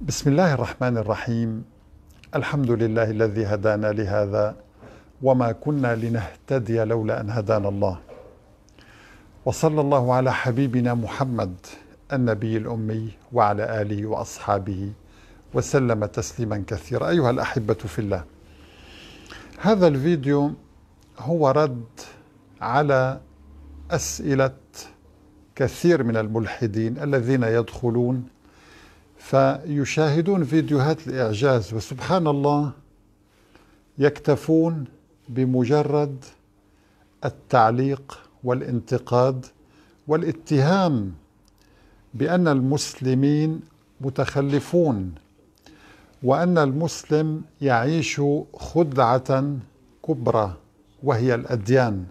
بسم الله الرحمن الرحيم الحمد لله الذي هدانا لهذا وما كنا لنهتدي لولا ان هدانا الله وصلى الله على حبيبنا محمد النبي الامي وعلى اله واصحابه وسلم تسليما كثيرا ايها الاحبه في الله هذا الفيديو هو رد على اسئله كثير من الملحدين الذين يدخلون فيشاهدون فيديوهات الإعجاز وسبحان الله يكتفون بمجرد التعليق والانتقاد والاتهام بأن المسلمين متخلفون وأن المسلم يعيش خدعة كبرى وهي الأديان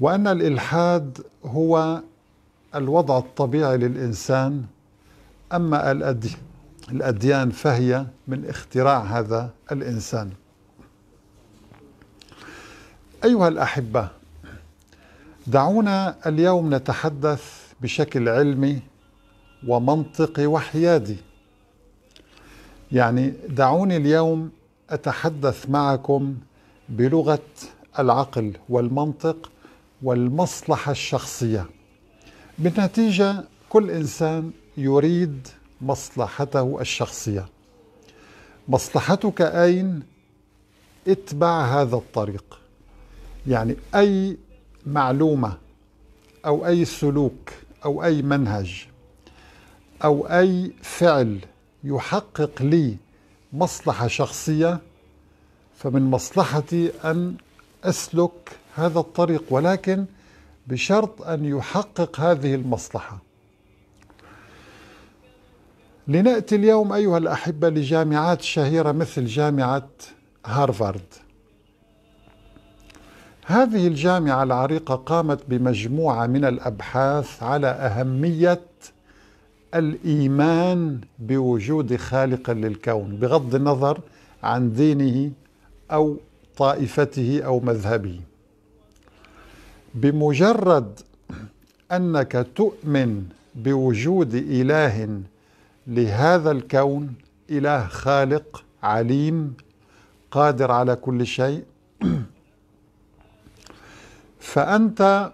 وأن الإلحاد هو الوضع الطبيعي للإنسان أما الأدي الأديان فهي من اختراع هذا الإنسان أيها الأحبة دعونا اليوم نتحدث بشكل علمي ومنطقي وحيادي يعني دعوني اليوم أتحدث معكم بلغة العقل والمنطق والمصلحة الشخصية بالنتيجة كل إنسان يريد مصلحته الشخصية مصلحتك أين؟ اتبع هذا الطريق يعني أي معلومة أو أي سلوك أو أي منهج أو أي فعل يحقق لي مصلحة شخصية فمن مصلحتي أن أسلك هذا الطريق ولكن بشرط أن يحقق هذه المصلحة لنأتي اليوم أيها الأحبة لجامعات شهيرة مثل جامعة هارفارد هذه الجامعة العريقة قامت بمجموعة من الأبحاث على أهمية الإيمان بوجود خالق للكون بغض النظر عن دينه أو طائفته أو مذهبه بمجرد أنك تؤمن بوجود إله لهذا الكون إله خالق عليم قادر على كل شيء فأنت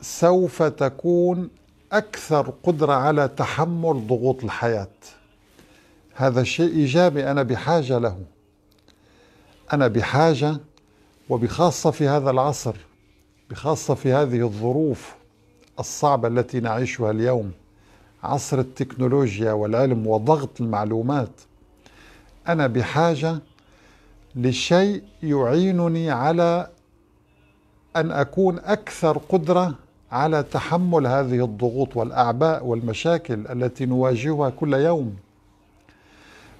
سوف تكون أكثر قدرة على تحمل ضغوط الحياة هذا شيء إيجابي أنا بحاجة له أنا بحاجة وبخاصة في هذا العصر بخاصة في هذه الظروف الصعبة التي نعيشها اليوم عصر التكنولوجيا والعلم وضغط المعلومات أنا بحاجة لشيء يعينني على أن أكون أكثر قدرة على تحمل هذه الضغوط والأعباء والمشاكل التي نواجهها كل يوم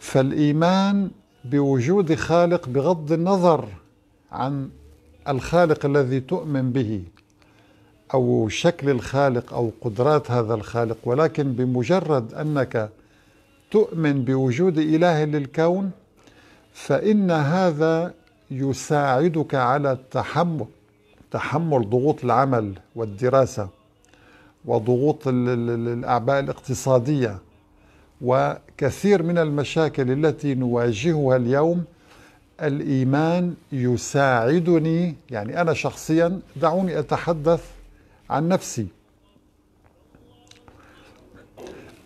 فالإيمان بوجود خالق بغض النظر عن الخالق الذي تؤمن به أو شكل الخالق أو قدرات هذا الخالق ولكن بمجرد أنك تؤمن بوجود إله للكون فإن هذا يساعدك على التحمل تحمل ضغوط العمل والدراسة وضغوط الأعباء الاقتصادية وكثير من المشاكل التي نواجهها اليوم الإيمان يساعدني يعني أنا شخصيا دعوني أتحدث عن نفسي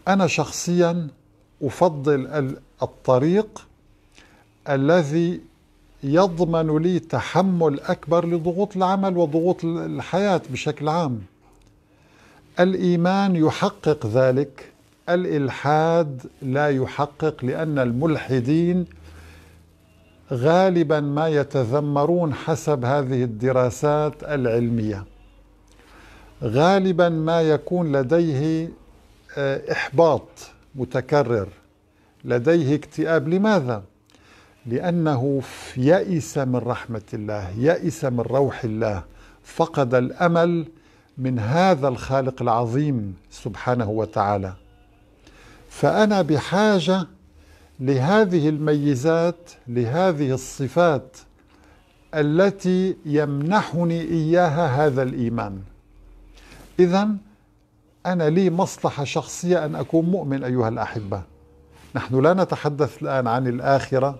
أنا شخصيا أفضل الطريق الذي يضمن لي تحمل أكبر لضغوط العمل وضغوط الحياة بشكل عام الإيمان يحقق ذلك الإلحاد لا يحقق لأن الملحدين غالبا ما يتذمرون حسب هذه الدراسات العلميه غالبا ما يكون لديه آه، إحباط متكرر لديه اكتئاب لماذا؟ لأنه يئس من رحمة الله يئس من روح الله فقد الأمل من هذا الخالق العظيم سبحانه وتعالى فأنا بحاجة لهذه الميزات لهذه الصفات التي يمنحني إياها هذا الإيمان إذا أنا لي مصلحة شخصية أن أكون مؤمن أيها الأحبة نحن لا نتحدث الآن عن الآخرة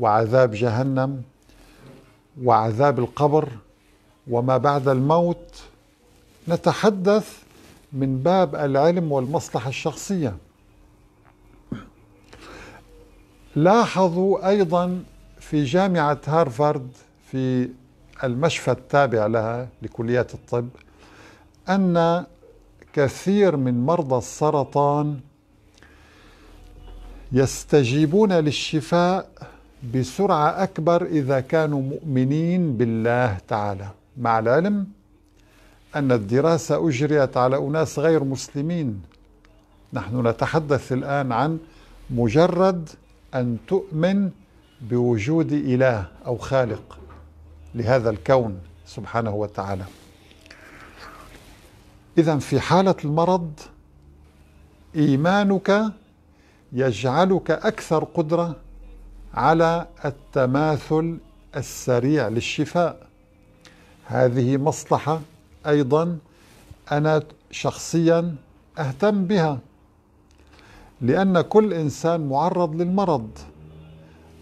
وعذاب جهنم وعذاب القبر وما بعد الموت نتحدث من باب العلم والمصلحة الشخصية لاحظوا أيضا في جامعة هارفارد في المشفى التابع لها لكليات الطب أن كثير من مرضى السرطان يستجيبون للشفاء بسرعة أكبر إذا كانوا مؤمنين بالله تعالى مع العلم أن الدراسة أجريت على أناس غير مسلمين نحن نتحدث الآن عن مجرد أن تؤمن بوجود إله أو خالق لهذا الكون سبحانه وتعالى إذا في حالة المرض إيمانك يجعلك أكثر قدرة على التماثل السريع للشفاء هذه مصلحة أيضا أنا شخصيا أهتم بها لأن كل إنسان معرض للمرض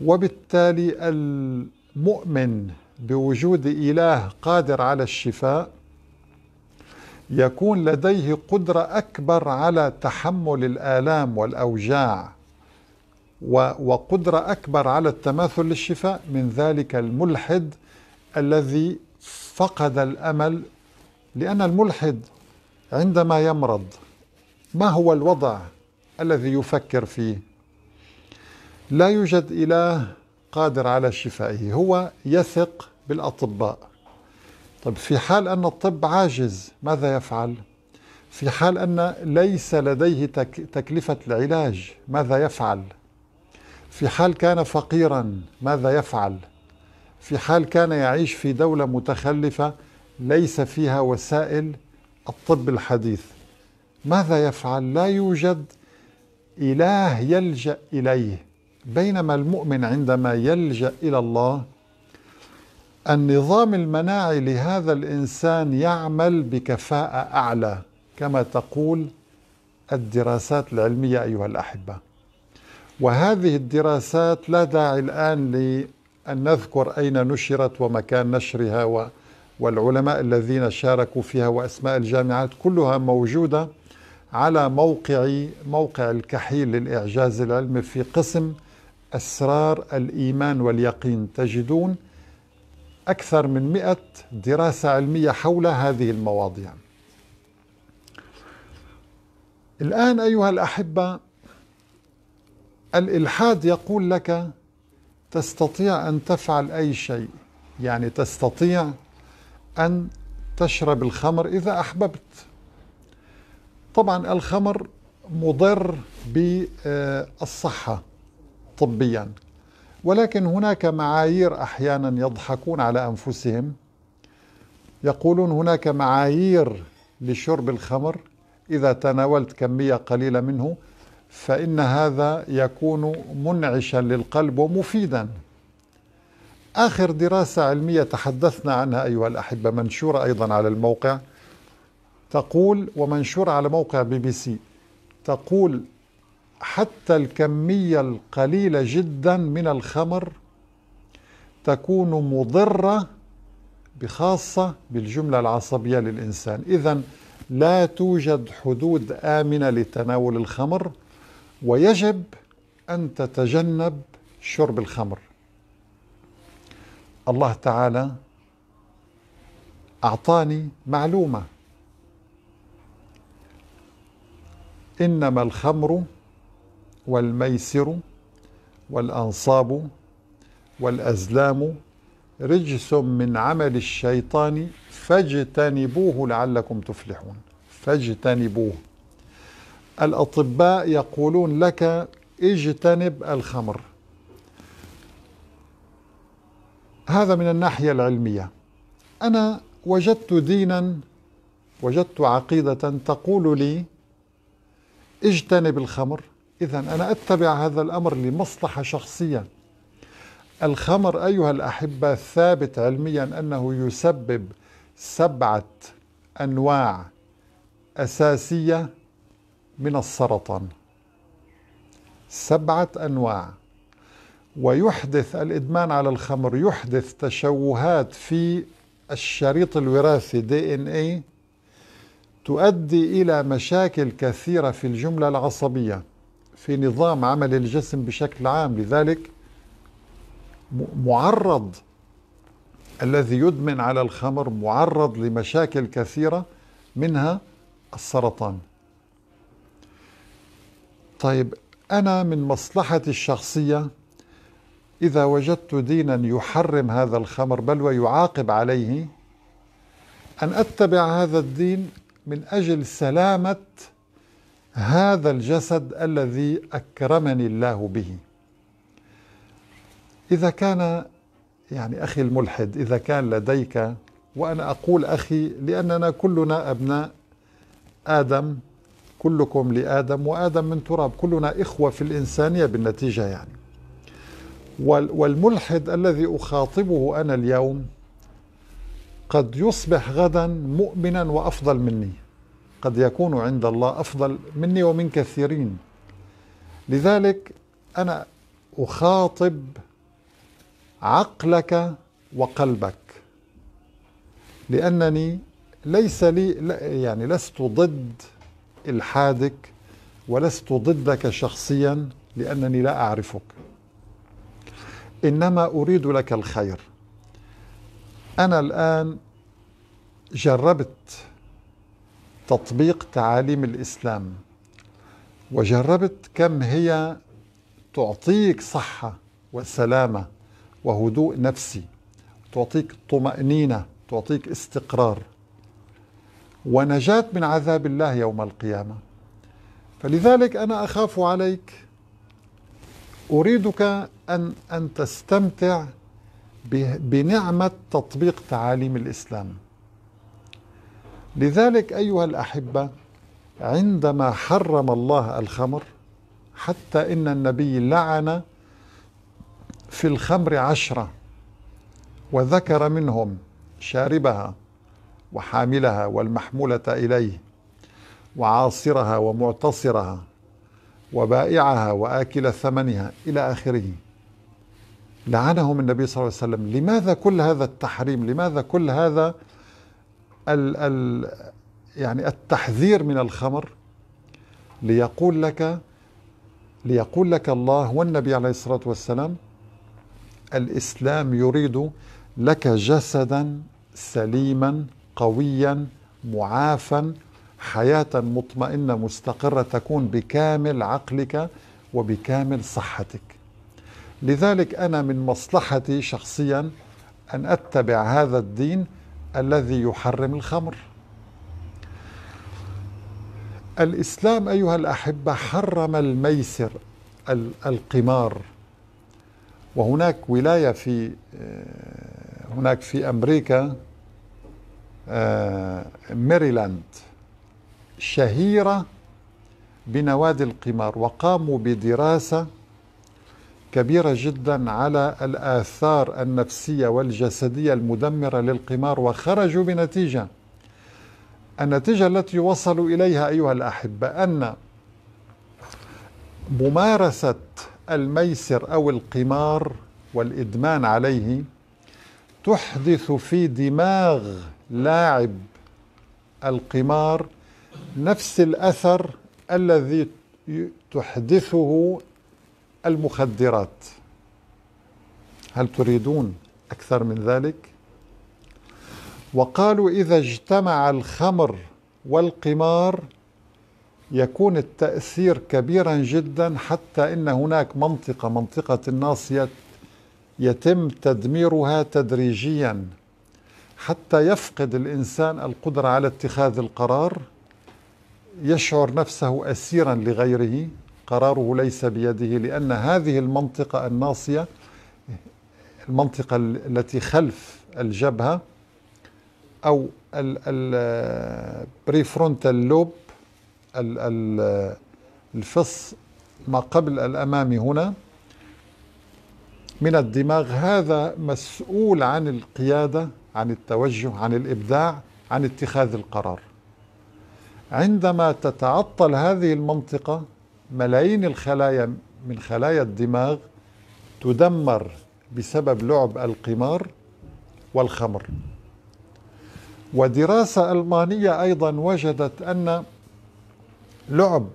وبالتالي المؤمن بوجود إله قادر على الشفاء يكون لديه قدرة أكبر على تحمل الآلام والأوجاع وقدرة أكبر على التماثل للشفاء من ذلك الملحد الذي فقد الأمل لأن الملحد عندما يمرض ما هو الوضع الذي يفكر فيه لا يوجد إله قادر على شفائه هو يثق بالأطباء طيب في حال أن الطب عاجز ماذا يفعل؟ في حال أن ليس لديه تكلفة العلاج ماذا يفعل؟ في حال كان فقيرا ماذا يفعل؟ في حال كان يعيش في دولة متخلفة ليس فيها وسائل الطب الحديث ماذا يفعل؟ لا يوجد إله يلجأ إليه بينما المؤمن عندما يلجأ إلى الله النظام المناعي لهذا الانسان يعمل بكفاءه اعلى كما تقول الدراسات العلميه ايها الاحبه وهذه الدراسات لا داعي الان لان نذكر اين نشرت ومكان نشرها و والعلماء الذين شاركوا فيها واسماء الجامعات كلها موجوده على موقع موقع الكحيل للاعجاز العلمي في قسم اسرار الايمان واليقين تجدون أكثر من 100 دراسة علمية حول هذه المواضيع الآن أيها الأحبة الإلحاد يقول لك تستطيع أن تفعل أي شيء يعني تستطيع أن تشرب الخمر إذا أحببت طبعا الخمر مضر بالصحة طبيا ولكن هناك معايير احيانا يضحكون على انفسهم يقولون هناك معايير لشرب الخمر اذا تناولت كميه قليله منه فان هذا يكون منعشا للقلب ومفيدا اخر دراسه علميه تحدثنا عنها ايها الاحبه منشوره ايضا على الموقع تقول ومنشوره على موقع بي بي سي تقول حتى الكمية القليلة جدا من الخمر تكون مضرة بخاصة بالجملة العصبية للإنسان إذا لا توجد حدود آمنة لتناول الخمر ويجب أن تتجنب شرب الخمر الله تعالى أعطاني معلومة إنما الخمر والميسر والأنصاب والأزلام رجس من عمل الشيطان فاجتنبوه لعلكم تفلحون فاجتنبوه الأطباء يقولون لك اجتنب الخمر هذا من الناحية العلمية أنا وجدت دينا وجدت عقيدة تقول لي اجتنب الخمر إذا أنا أتبع هذا الأمر لمصلحة شخصية الخمر أيها الأحبة ثابت علميا أنه يسبب سبعة أنواع أساسية من السرطان سبعة أنواع ويحدث الإدمان على الخمر يحدث تشوهات في الشريط الوراثي دي ان اي تؤدي إلى مشاكل كثيرة في الجملة العصبية في نظام عمل الجسم بشكل عام لذلك معرض الذي يدمن على الخمر معرض لمشاكل كثيرة منها السرطان طيب أنا من مصلحتي الشخصية إذا وجدت دينا يحرم هذا الخمر بل ويعاقب عليه أن أتبع هذا الدين من أجل سلامة هذا الجسد الذي اكرمني الله به اذا كان يعني اخي الملحد اذا كان لديك وانا اقول اخي لاننا كلنا ابناء ادم كلكم لادم وادم من تراب كلنا اخوه في الانسانيه بالنتيجه يعني والملحد الذي اخاطبه انا اليوم قد يصبح غدا مؤمنا وافضل مني قد يكون عند الله أفضل مني ومن كثيرين لذلك أنا أخاطب عقلك وقلبك لأنني ليس لي يعني لست ضد إلحادك ولست ضدك شخصيا لأنني لا أعرفك إنما أريد لك الخير أنا الآن جربت تطبيق تعاليم الإسلام وجربت كم هي تعطيك صحة وسلامة وهدوء نفسي تعطيك طمأنينة تعطيك استقرار ونجاة من عذاب الله يوم القيامة فلذلك أنا أخاف عليك أريدك أن أن تستمتع بنعمة تطبيق تعاليم الإسلام لذلك أيها الأحبة عندما حرم الله الخمر حتى إن النبي لعن في الخمر عشرة وذكر منهم شاربها وحاملها والمحمولة إليه وعاصرها ومعتصرها وبائعها وآكل ثمنها إلى آخره لعنهم النبي صلى الله عليه وسلم لماذا كل هذا التحريم لماذا كل هذا ال ال يعني التحذير من الخمر ليقول لك ليقول لك الله والنبي عليه الصلاة والسلام الإسلام يريد لك جسدا سليما قويا معافا حياة مطمئنة مستقرة تكون بكامل عقلك وبكامل صحتك لذلك أنا من مصلحتي شخصيا أن أتبع هذا الدين الذي يحرم الخمر الإسلام أيها الأحبة حرم الميسر القمار وهناك ولاية في آه، هناك في أمريكا آه، ميريلاند شهيرة بنوادي القمار وقاموا بدراسة كبيرة جدا على الآثار النفسية والجسدية المدمرة للقمار وخرجوا بنتيجة النتيجة التي وصلوا إليها أيها الأحبة أن ممارسة الميسر أو القمار والإدمان عليه تحدث في دماغ لاعب القمار نفس الأثر الذي تحدثه المخدرات هل تريدون أكثر من ذلك؟ وقالوا إذا اجتمع الخمر والقمار يكون التأثير كبيرا جدا حتى إن هناك منطقة منطقة الناصية يتم تدميرها تدريجيا حتى يفقد الإنسان القدرة على اتخاذ القرار يشعر نفسه أسيرا لغيره قراره ليس بيده لأن هذه المنطقة الناصية المنطقة التي خلف الجبهة أو البريفرونتال لوب الفص ما قبل الأمامي هنا من الدماغ هذا مسؤول عن القيادة عن التوجه عن الإبداع عن اتخاذ القرار عندما تتعطل هذه المنطقة ملايين الخلايا من خلايا الدماغ تدمر بسبب لعب القمار والخمر ودراسة ألمانية أيضا وجدت أن لعب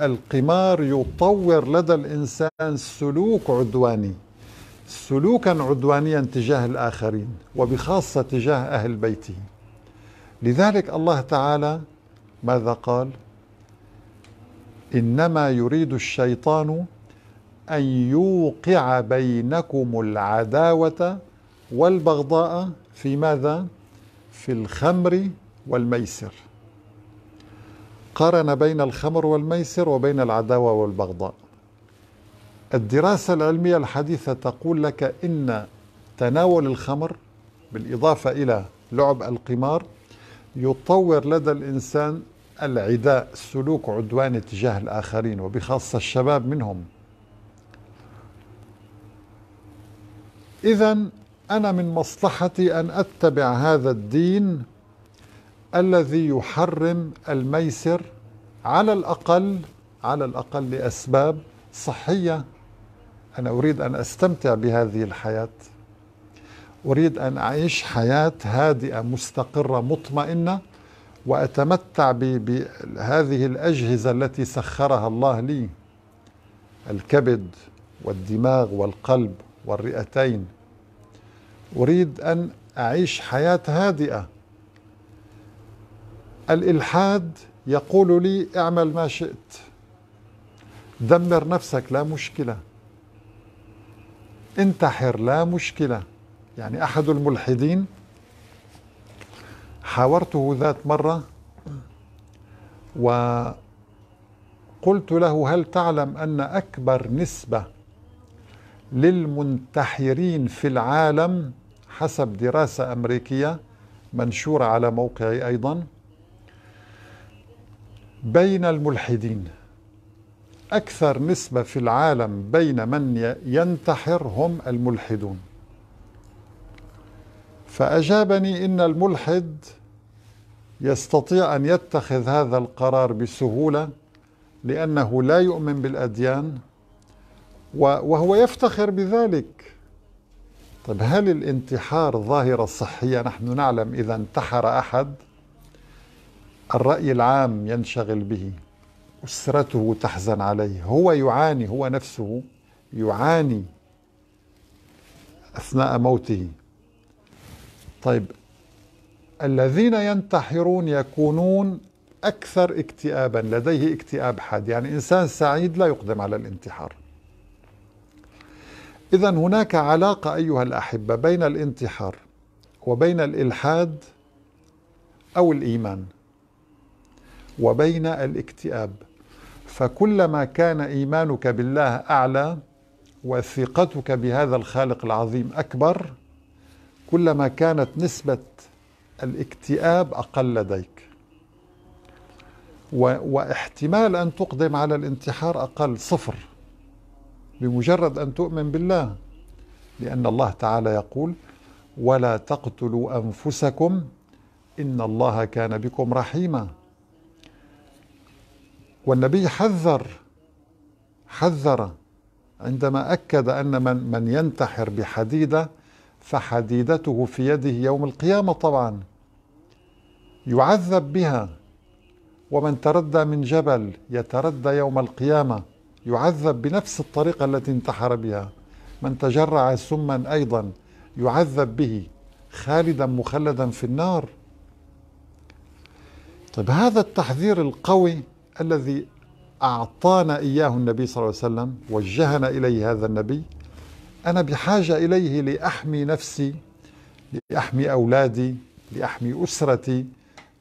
القمار يطور لدى الإنسان سلوك عدواني سلوكا عدوانيا تجاه الآخرين وبخاصة تجاه أهل بيته لذلك الله تعالى ماذا قال؟ انما يريد الشيطان ان يوقع بينكم العداوه والبغضاء في ماذا في الخمر والميسر قارن بين الخمر والميسر وبين العداوه والبغضاء الدراسه العلميه الحديثه تقول لك ان تناول الخمر بالاضافه الى لعب القمار يطور لدى الانسان العداء السلوك عدواني تجاه الآخرين وبخاصة الشباب منهم إذا أنا من مصلحتي أن أتبع هذا الدين الذي يحرم الميسر على الأقل على الأقل لأسباب صحية أنا أريد أن أستمتع بهذه الحياة أريد أن أعيش حياة هادئة مستقرة مطمئنة وأتمتع بهذه الأجهزة التي سخرها الله لي الكبد والدماغ والقلب والرئتين أريد أن أعيش حياة هادئة الإلحاد يقول لي اعمل ما شئت دمر نفسك لا مشكلة انتحر لا مشكلة يعني أحد الملحدين حاورته ذات مرة وقلت له هل تعلم أن أكبر نسبة للمنتحرين في العالم حسب دراسة أمريكية منشورة على موقعي أيضا بين الملحدين أكثر نسبة في العالم بين من ينتحر هم الملحدون فأجابني إن الملحد يستطيع أن يتخذ هذا القرار بسهولة لأنه لا يؤمن بالأديان وهو يفتخر بذلك طيب هل الانتحار ظاهرة صحية نحن نعلم إذا انتحر أحد الرأي العام ينشغل به أسرته تحزن عليه هو يعاني هو نفسه يعاني أثناء موته طيب الذين ينتحرون يكونون أكثر اكتئابا لديه اكتئاب حاد يعني إنسان سعيد لا يقدم على الانتحار إذا هناك علاقة أيها الأحبة بين الانتحار وبين الإلحاد أو الإيمان وبين الاكتئاب فكلما كان إيمانك بالله أعلى وثقتك بهذا الخالق العظيم أكبر كلما كانت نسبة الاكتئاب أقل لديك و... واحتمال أن تقدم على الانتحار أقل صفر بمجرد أن تؤمن بالله لأن الله تعالى يقول ولا تقتلوا أنفسكم إن الله كان بكم رحيما والنبي حذر حذر عندما أكد أن من, من ينتحر بحديدة فحديدته في يده يوم القيامة طبعا يعذب بها ومن تردى من جبل يتردى يوم القيامة يعذب بنفس الطريقة التي انتحر بها من تجرع سما أيضا يعذب به خالدا مخلدا في النار طيب هذا التحذير القوي الذي أعطانا إياه النبي صلى الله عليه وسلم وجهنا إليه هذا النبي أنا بحاجة إليه لأحمي نفسي لأحمي أولادي لأحمي أسرتي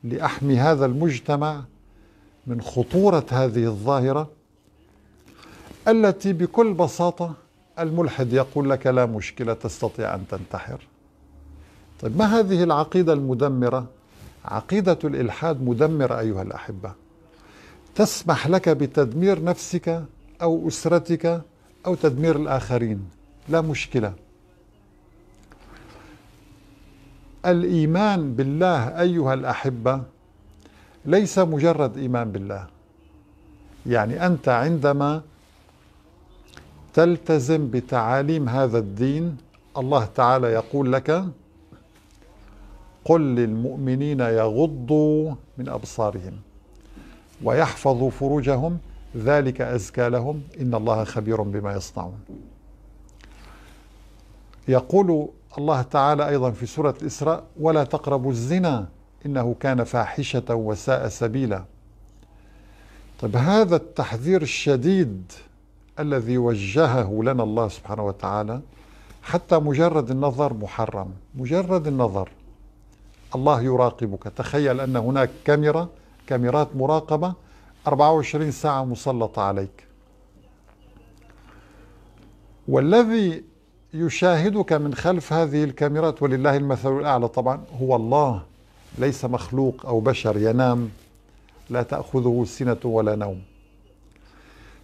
لأحمي هذا المجتمع من خطورة هذه الظاهرة التي بكل بساطة الملحد يقول لك لا مشكلة تستطيع أن تنتحر طيب ما هذه العقيدة المدمرة؟ عقيدة الإلحاد مدمرة أيها الأحبة تسمح لك بتدمير نفسك أو أسرتك أو تدمير الآخرين لا مشكلة الإيمان بالله أيها الأحبة ليس مجرد إيمان بالله يعني أنت عندما تلتزم بتعاليم هذا الدين الله تعالى يقول لك قل للمؤمنين يغضوا من أبصارهم ويحفظوا فروجهم ذلك أزكى لهم إن الله خبير بما يصنعون يقول الله تعالى أيضا في سورة الإسراء ولا تقربوا الزنا إنه كان فاحشة وساء سبيلا طيب هذا التحذير الشديد الذي وجهه لنا الله سبحانه وتعالى حتى مجرد النظر محرم مجرد النظر الله يراقبك تخيل أن هناك كاميرا كاميرات مراقبة 24 ساعة مسلطة عليك والذي يشاهدك من خلف هذه الكاميرات ولله المثل الأعلى طبعا هو الله ليس مخلوق أو بشر ينام لا تأخذه سنة ولا نوم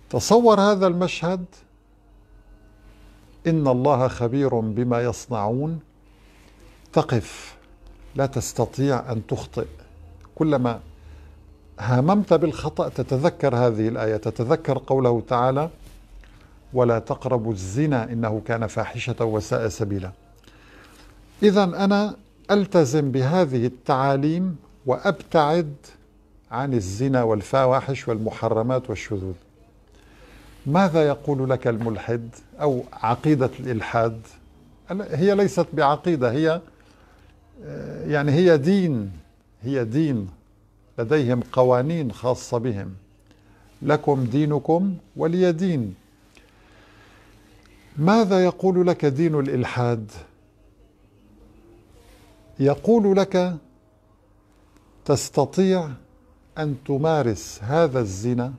تصور هذا المشهد إن الله خبير بما يصنعون تقف لا تستطيع أن تخطئ كلما هممت بالخطأ تتذكر هذه الآية تتذكر قوله تعالى ولا تقربوا الزنا إنه كان فاحشة وساء سبيلا إذا أنا ألتزم بهذه التعاليم وأبتعد عن الزنا والفواحش والمحرمات والشذوذ ماذا يقول لك الملحد أو عقيدة الإلحاد هي ليست بعقيدة هي يعني هي دين هي دين لديهم قوانين خاصة بهم لكم دينكم ولي دين ماذا يقول لك دين الإلحاد؟ يقول لك تستطيع أن تمارس هذا الزنا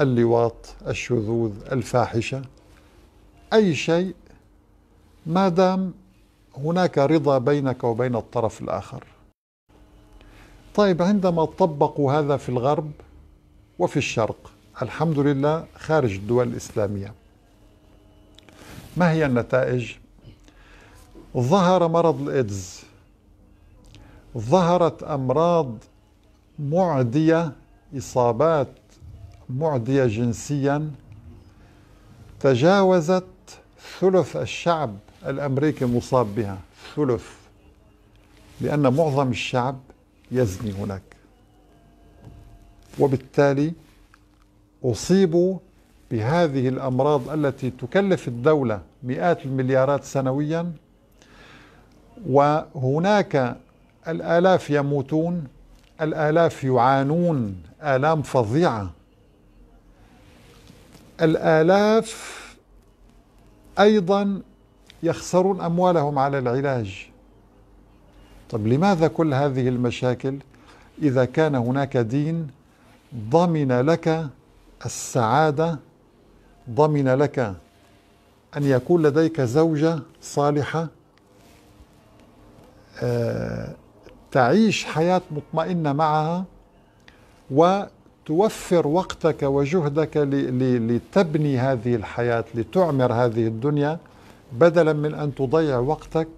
اللواط الشذوذ الفاحشة أي شيء ما دام هناك رضا بينك وبين الطرف الآخر طيب عندما طبقوا هذا في الغرب وفي الشرق الحمد لله خارج الدول الإسلامية ما هي النتائج؟ ظهر مرض الإيدز ظهرت أمراض معدية إصابات معدية جنسيا تجاوزت ثلث الشعب الأمريكي مصاب بها ثلث لأن معظم الشعب يزني هناك وبالتالي أصيبوا بهذه الأمراض التي تكلف الدولة مئات المليارات سنويا وهناك الآلاف يموتون الآلاف يعانون آلام فظيعة الآلاف أيضا يخسرون أموالهم على العلاج طب لماذا كل هذه المشاكل إذا كان هناك دين ضمن لك السعادة ضمن لك أن يكون لديك زوجة صالحة آه، تعيش حياة مطمئنة معها وتوفر وقتك وجهدك لتبني هذه الحياة لتعمر هذه الدنيا بدلا من أن تضيع وقتك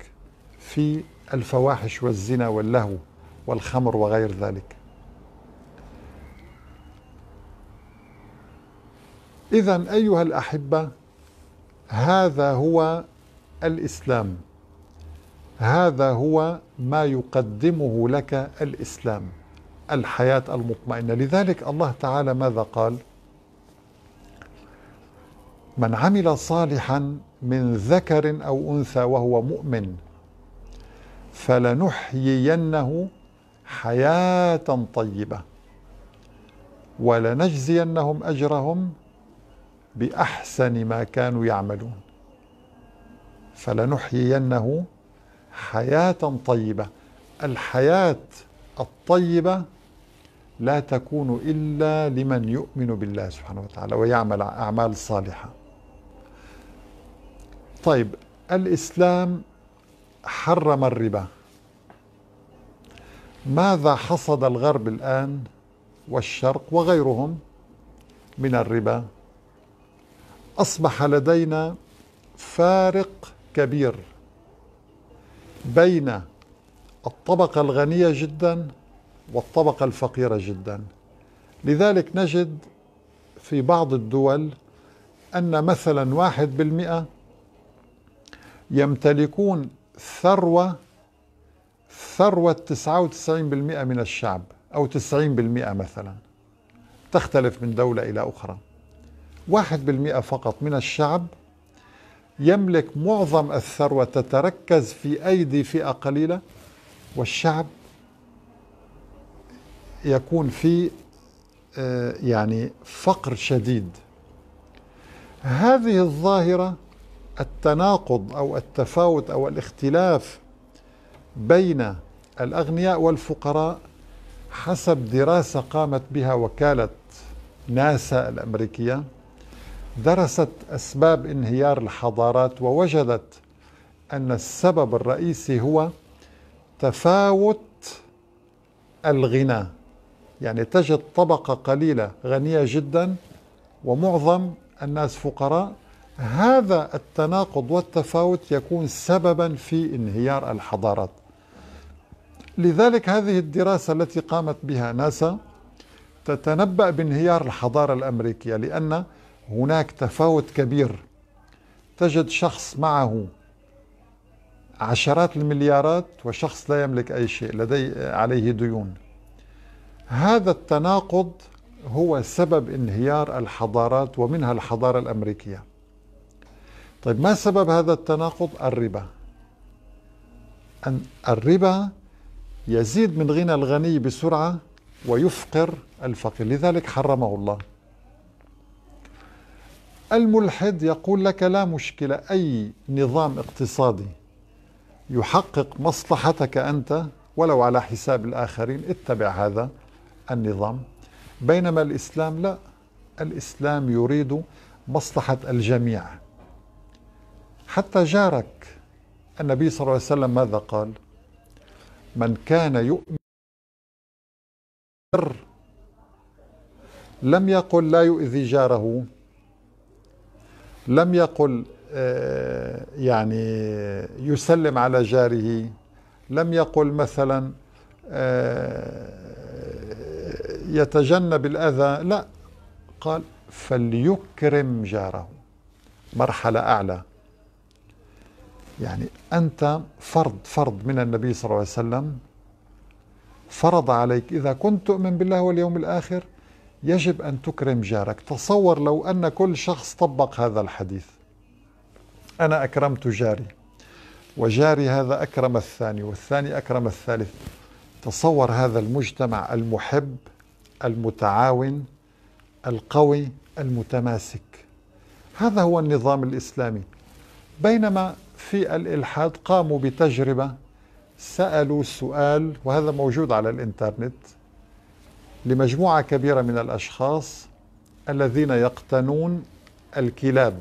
في الفواحش والزنا واللهو والخمر وغير ذلك إذا أيها الأحبة هذا هو الاسلام هذا هو ما يقدمه لك الاسلام الحياه المطمئنه لذلك الله تعالى ماذا قال من عمل صالحا من ذكر او انثى وهو مؤمن فلنحيينه حياه طيبه ولنجزينهم اجرهم باحسن ما كانوا يعملون فلنحيينه حياه طيبه الحياه الطيبه لا تكون الا لمن يؤمن بالله سبحانه وتعالى ويعمل اعمال صالحه طيب الاسلام حرم الربا ماذا حصد الغرب الان والشرق وغيرهم من الربا أصبح لدينا فارق كبير بين الطبقة الغنية جدا والطبقة الفقيرة جدا لذلك نجد في بعض الدول أن مثلا واحد بالمئة يمتلكون ثروة ثروة 99% من الشعب أو 90% مثلا تختلف من دولة إلى أخرى واحد بالمئة فقط من الشعب يملك معظم الثروة تتركز في أيدي فئة قليلة والشعب يكون في آه، يعني فقر شديد هذه الظاهرة التناقض أو التفاوت أو الاختلاف بين الأغنياء والفقراء حسب دراسة قامت بها وكالة ناسا الأمريكية درست أسباب انهيار الحضارات ووجدت أن السبب الرئيسي هو تفاوت الغنى يعني تجد طبقة قليلة غنية جدا ومعظم الناس فقراء هذا التناقض والتفاوت يكون سببا في انهيار الحضارات لذلك هذه الدراسة التي قامت بها ناسا تتنبأ بانهيار الحضارة الأمريكية لأن هناك تفاوت كبير تجد شخص معه عشرات المليارات وشخص لا يملك أي شيء لديه عليه ديون هذا التناقض هو سبب انهيار الحضارات ومنها الحضارة الأمريكية طيب ما سبب هذا التناقض الربا أن الربا يزيد من غنى الغني بسرعة ويفقر الفقير لذلك حرمه الله الملحد يقول لك لا مشكلة أي نظام اقتصادي يحقق مصلحتك أنت ولو على حساب الآخرين اتبع هذا النظام بينما الإسلام لا الإسلام يريد مصلحة الجميع حتى جارك النبي صلى الله عليه وسلم ماذا قال من كان يؤمن لم يقل لا يؤذي جاره لم يقل آه، يعني يسلم على جاره لم يقل مثلا آه، يتجنب الأذى لا قال فليكرم جاره مرحلة أعلى يعني أنت فرض فرض من النبي صلى الله عليه وسلم فرض عليك إذا كنت تؤمن بالله واليوم الآخر يجب أن تكرم جارك تصور لو أن كل شخص طبق هذا الحديث أنا أكرمت جاري وجاري هذا أكرم الثاني والثاني أكرم الثالث تصور هذا المجتمع المحب المتعاون القوي المتماسك هذا هو النظام الإسلامي بينما في الإلحاد قاموا بتجربة سألوا سؤال وهذا موجود على الإنترنت لمجموعة كبيرة من الأشخاص الذين يقتنون الكلاب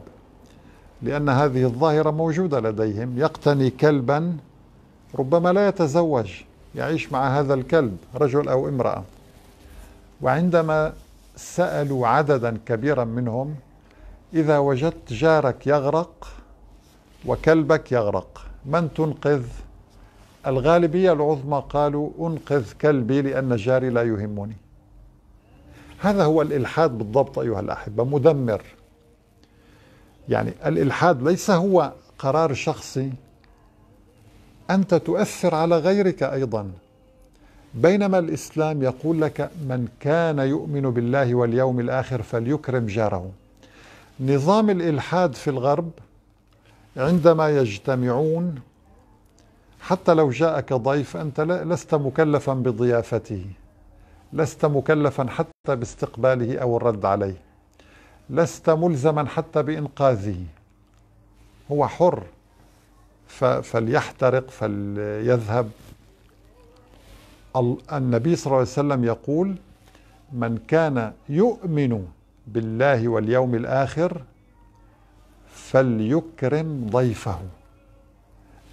لأن هذه الظاهرة موجودة لديهم يقتني كلبا ربما لا يتزوج يعيش مع هذا الكلب رجل أو امرأة وعندما سألوا عددا كبيرا منهم إذا وجدت جارك يغرق وكلبك يغرق من تنقذ الغالبية العظمى قالوا أنقذ كلبي لأن جاري لا يهمني هذا هو الإلحاد بالضبط أيها الأحبة مدمر يعني الإلحاد ليس هو قرار شخصي أنت تؤثر على غيرك أيضا بينما الإسلام يقول لك من كان يؤمن بالله واليوم الآخر فليكرم جاره نظام الإلحاد في الغرب عندما يجتمعون حتى لو جاءك ضيف أنت لست مكلفا بضيافته لست مكلفا حتى باستقباله او الرد عليه لست ملزما حتى بانقاذه هو حر فليحترق فليذهب النبي صلى الله عليه وسلم يقول من كان يؤمن بالله واليوم الاخر فليكرم ضيفه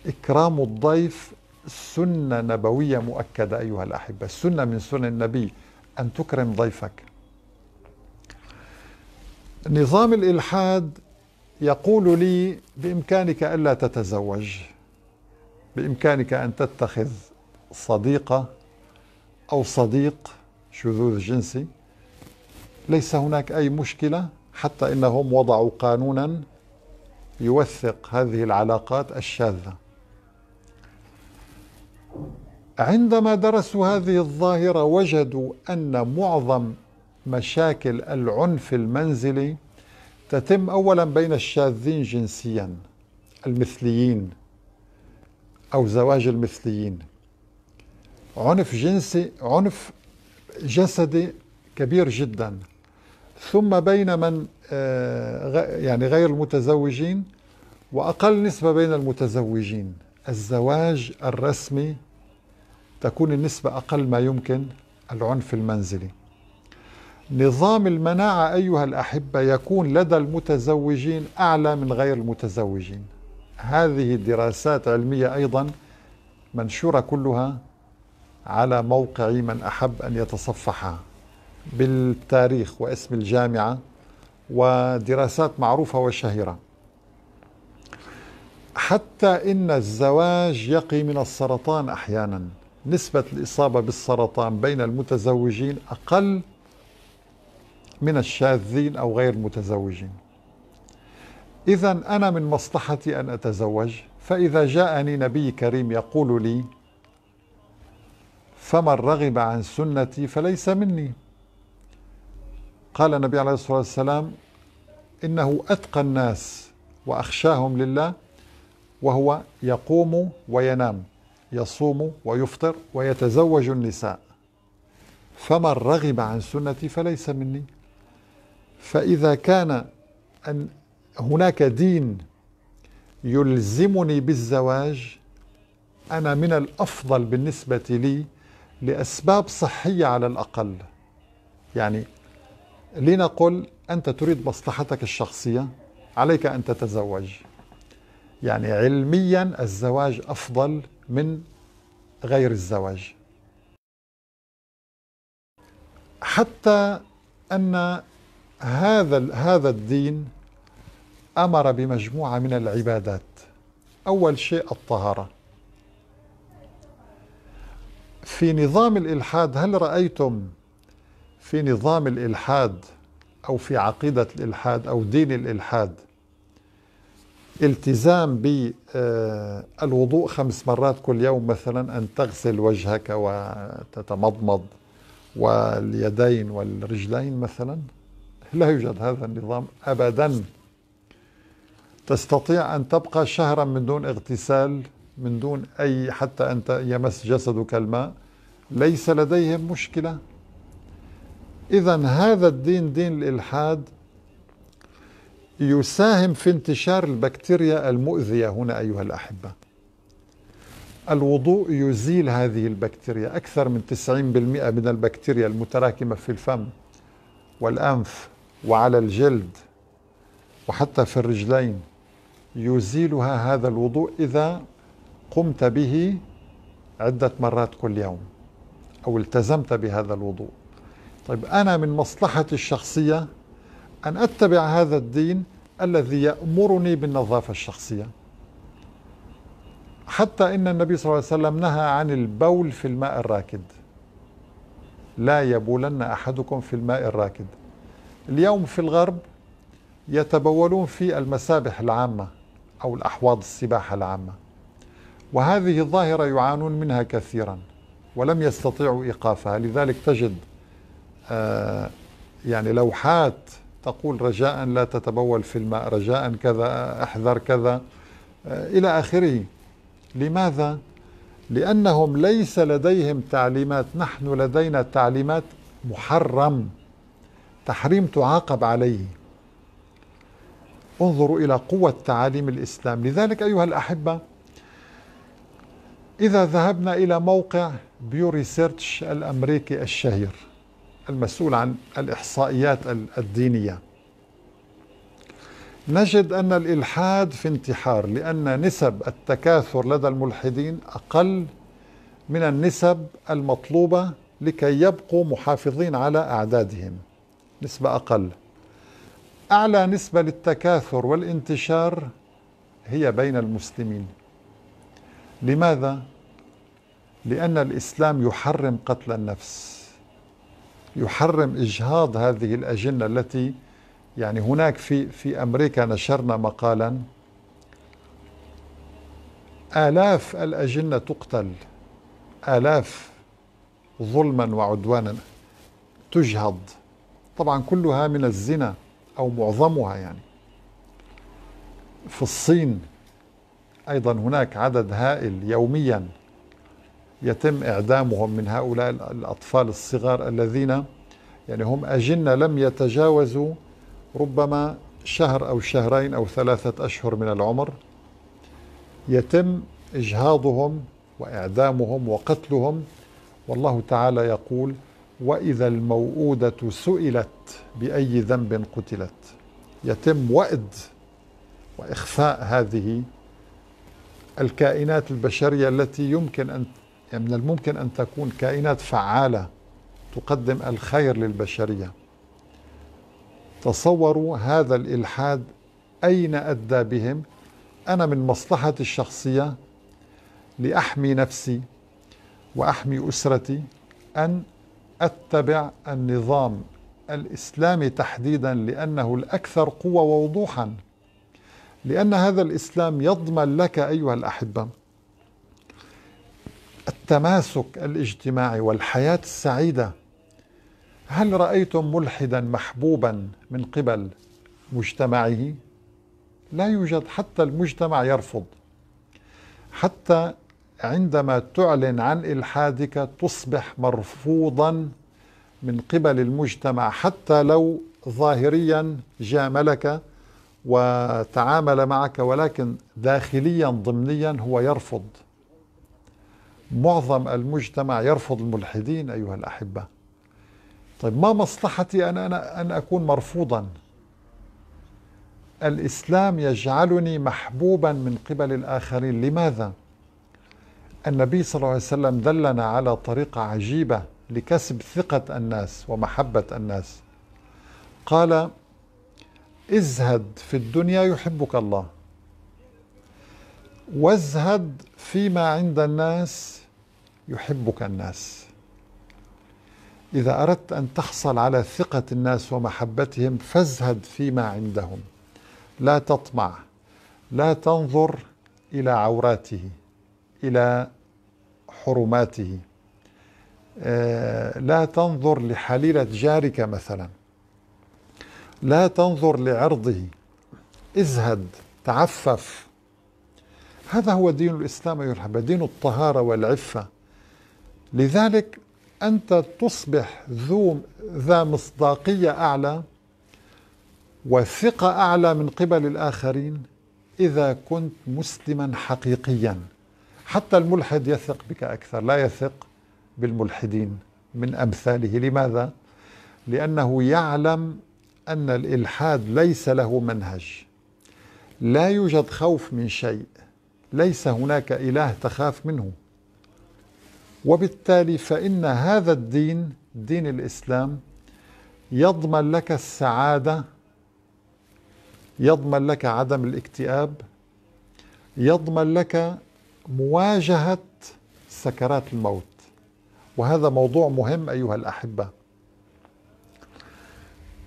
اكرام الضيف سنة نبوية مؤكدة أيها الأحبة السنة من سنن النبي أن تكرم ضيفك نظام الإلحاد يقول لي بإمكانك ألا تتزوج بإمكانك أن تتخذ صديقة أو صديق شذوذ جنسي ليس هناك أي مشكلة حتى إنهم وضعوا قانونا يوثق هذه العلاقات الشاذة عندما درسوا هذه الظاهرة وجدوا أن معظم مشاكل العنف المنزلي تتم أولا بين الشاذين جنسيا المثليين أو زواج المثليين عنف جنسي عنف جسدي كبير جدا ثم بين من آه، يعني غير المتزوجين وأقل نسبة بين المتزوجين الزواج الرسمي تكون النسبة أقل ما يمكن العنف المنزلي نظام المناعة أيها الأحبة يكون لدى المتزوجين أعلى من غير المتزوجين هذه دراسات علمية أيضا منشورة كلها على موقع من أحب أن يتصفحها بالتاريخ واسم الجامعة ودراسات معروفة وشهيرة حتى إن الزواج يقي من السرطان أحياناً نسبة الإصابة بالسرطان بين المتزوجين أقل من الشاذين أو غير المتزوجين إذا أنا من مصلحتي أن أتزوج فإذا جاءني نبي كريم يقول لي فمن رغب عن سنتي فليس مني قال النبي عليه الصلاة والسلام إنه أتقى الناس وأخشاهم لله وهو يقوم وينام يصوم ويفطر ويتزوج النساء فمن رغب عن سنتي فليس مني فإذا كان أن هناك دين يلزمني بالزواج أنا من الأفضل بالنسبة لي لأسباب صحية على الأقل يعني لنقل أنت تريد مصلحتك الشخصية عليك أن تتزوج يعني علميا الزواج أفضل من غير الزواج حتى أن هذا هذا الدين أمر بمجموعة من العبادات أول شيء الطهارة في نظام الإلحاد هل رأيتم في نظام الإلحاد أو في عقيدة الإلحاد أو دين الإلحاد التزام بالوضوء آه، خمس مرات كل يوم مثلا أن تغسل وجهك وتتمضمض واليدين والرجلين مثلا لا يوجد هذا النظام أبدا تستطيع أن تبقى شهرا من دون اغتسال من دون أي حتى أن يمس جسدك الماء ليس لديهم مشكلة إذا هذا الدين دين الإلحاد يساهم في انتشار البكتيريا المؤذية هنا أيها الأحبة الوضوء يزيل هذه البكتيريا أكثر من 90% من البكتيريا المتراكمة في الفم والأنف وعلى الجلد وحتى في الرجلين يزيلها هذا الوضوء إذا قمت به عدة مرات كل يوم أو التزمت بهذا الوضوء طيب أنا من مصلحتي الشخصية أن أتبع هذا الدين الذي يأمرني بالنظافة الشخصية حتى إن النبي صلى الله عليه وسلم نهى عن البول في الماء الراكد لا يبولن أحدكم في الماء الراكد اليوم في الغرب يتبولون في المسابح العامة أو الأحواض السباحة العامة وهذه الظاهرة يعانون منها كثيرا ولم يستطيعوا إيقافها لذلك تجد آه يعني لوحات تقول رجاء لا تتبول في الماء رجاء كذا احذر كذا آه، إلى آخره لماذا؟ لأنهم ليس لديهم تعليمات نحن لدينا تعليمات محرم تحريم تعاقب عليه انظروا إلى قوة تعاليم الإسلام لذلك أيها الأحبة إذا ذهبنا إلى موقع بيو سيرتش الأمريكي الشهير المسؤول عن الإحصائيات الدينية نجد أن الإلحاد في انتحار لأن نسب التكاثر لدى الملحدين أقل من النسب المطلوبة لكي يبقوا محافظين على أعدادهم نسبة أقل أعلى نسبة للتكاثر والانتشار هي بين المسلمين لماذا؟ لأن الإسلام يحرم قتل النفس يحرم إجهاض هذه الأجنة التي يعني هناك في في أمريكا نشرنا مقالا آلاف الأجنة تقتل آلاف ظلما وعدوانا تجهض طبعا كلها من الزنا أو معظمها يعني في الصين أيضا هناك عدد هائل يوميا يتم إعدامهم من هؤلاء الأطفال الصغار الذين يعني هم أجنة لم يتجاوزوا ربما شهر أو شهرين أو ثلاثة أشهر من العمر يتم إجهاضهم وإعدامهم وقتلهم والله تعالى يقول وإذا الموءودة سئلت بأي ذنب قتلت يتم وأد وإخفاء هذه الكائنات البشرية التي يمكن أن يعني من الممكن أن تكون كائنات فعالة تقدم الخير للبشرية تصوروا هذا الإلحاد أين أدى بهم أنا من مصلحتي الشخصية لأحمي نفسي وأحمي أسرتي أن أتبع النظام الإسلامي تحديدا لأنه الأكثر قوة ووضوحا لأن هذا الإسلام يضمن لك أيها الأحبة التماسك الاجتماعي والحياة السعيدة هل رأيتم ملحدا محبوبا من قبل مجتمعه؟ لا يوجد حتى المجتمع يرفض حتى عندما تعلن عن إلحادك تصبح مرفوضا من قبل المجتمع حتى لو ظاهريا جاملك وتعامل معك ولكن داخليا ضمنيا هو يرفض معظم المجتمع يرفض الملحدين أيها الأحبة طيب ما مصلحتي أنا أن أكون مرفوضا الإسلام يجعلني محبوبا من قبل الآخرين لماذا؟ النبي صلى الله عليه وسلم دلنا على طريقة عجيبة لكسب ثقة الناس ومحبة الناس قال ازهد في الدنيا يحبك الله وازهد فيما عند الناس يحبك الناس إذا أردت أن تحصل على ثقة الناس ومحبتهم فازهد فيما عندهم لا تطمع لا تنظر إلى عوراته إلى حرماته آه، لا تنظر لحليلة جارك مثلا لا تنظر لعرضه ازهد تعفف هذا هو دين الإسلام أيها الأحبة دين الطهارة والعفة لذلك أنت تصبح ذو ذا مصداقية أعلى وثقة أعلى من قبل الآخرين إذا كنت مسلما حقيقيا حتى الملحد يثق بك أكثر لا يثق بالملحدين من أمثاله لماذا؟ لأنه يعلم أن الإلحاد ليس له منهج لا يوجد خوف من شيء ليس هناك إله تخاف منه وبالتالي فإن هذا الدين دين الإسلام يضمن لك السعادة يضمن لك عدم الاكتئاب يضمن لك مواجهة سكرات الموت وهذا موضوع مهم أيها الأحبة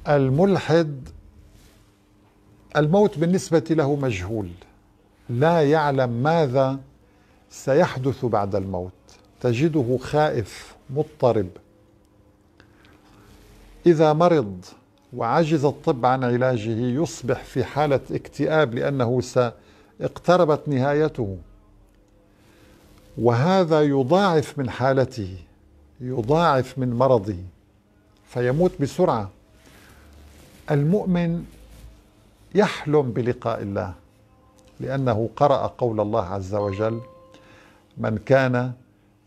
الملحد الموت بالنسبة له مجهول لا يعلم ماذا سيحدث بعد الموت تجده خائف مضطرب اذا مرض وعجز الطب عن علاجه يصبح في حاله اكتئاب لانه اقتربت نهايته وهذا يضاعف من حالته يضاعف من مرضه فيموت بسرعه المؤمن يحلم بلقاء الله لأنه قرأ قول الله عز وجل من كان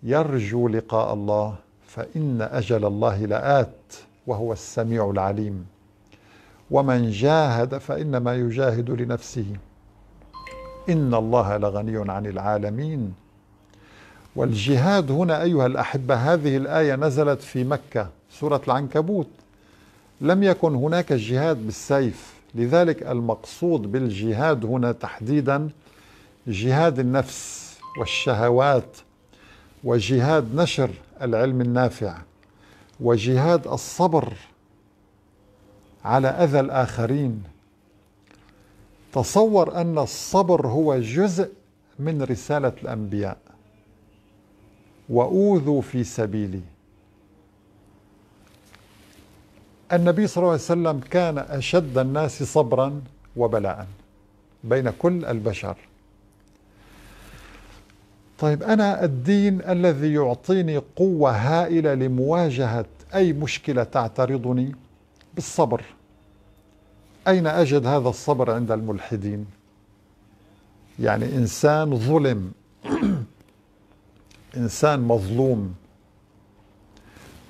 يرجو لقاء الله فإن أجل الله لآت وهو السميع العليم ومن جاهد فإنما يجاهد لنفسه إن الله لغني عن العالمين والجهاد هنا أيها الأحبة هذه الآية نزلت في مكة سورة العنكبوت لم يكن هناك جهاد بالسيف لذلك المقصود بالجهاد هنا تحديدا جهاد النفس والشهوات وجهاد نشر العلم النافع وجهاد الصبر على اذى الاخرين تصور ان الصبر هو جزء من رساله الانبياء واوذوا في سبيلي النبي صلى الله عليه وسلم كان أشد الناس صبرا وبلاء بين كل البشر طيب أنا الدين الذي يعطيني قوة هائلة لمواجهة أي مشكلة تعترضني بالصبر أين أجد هذا الصبر عند الملحدين يعني إنسان ظلم إنسان مظلوم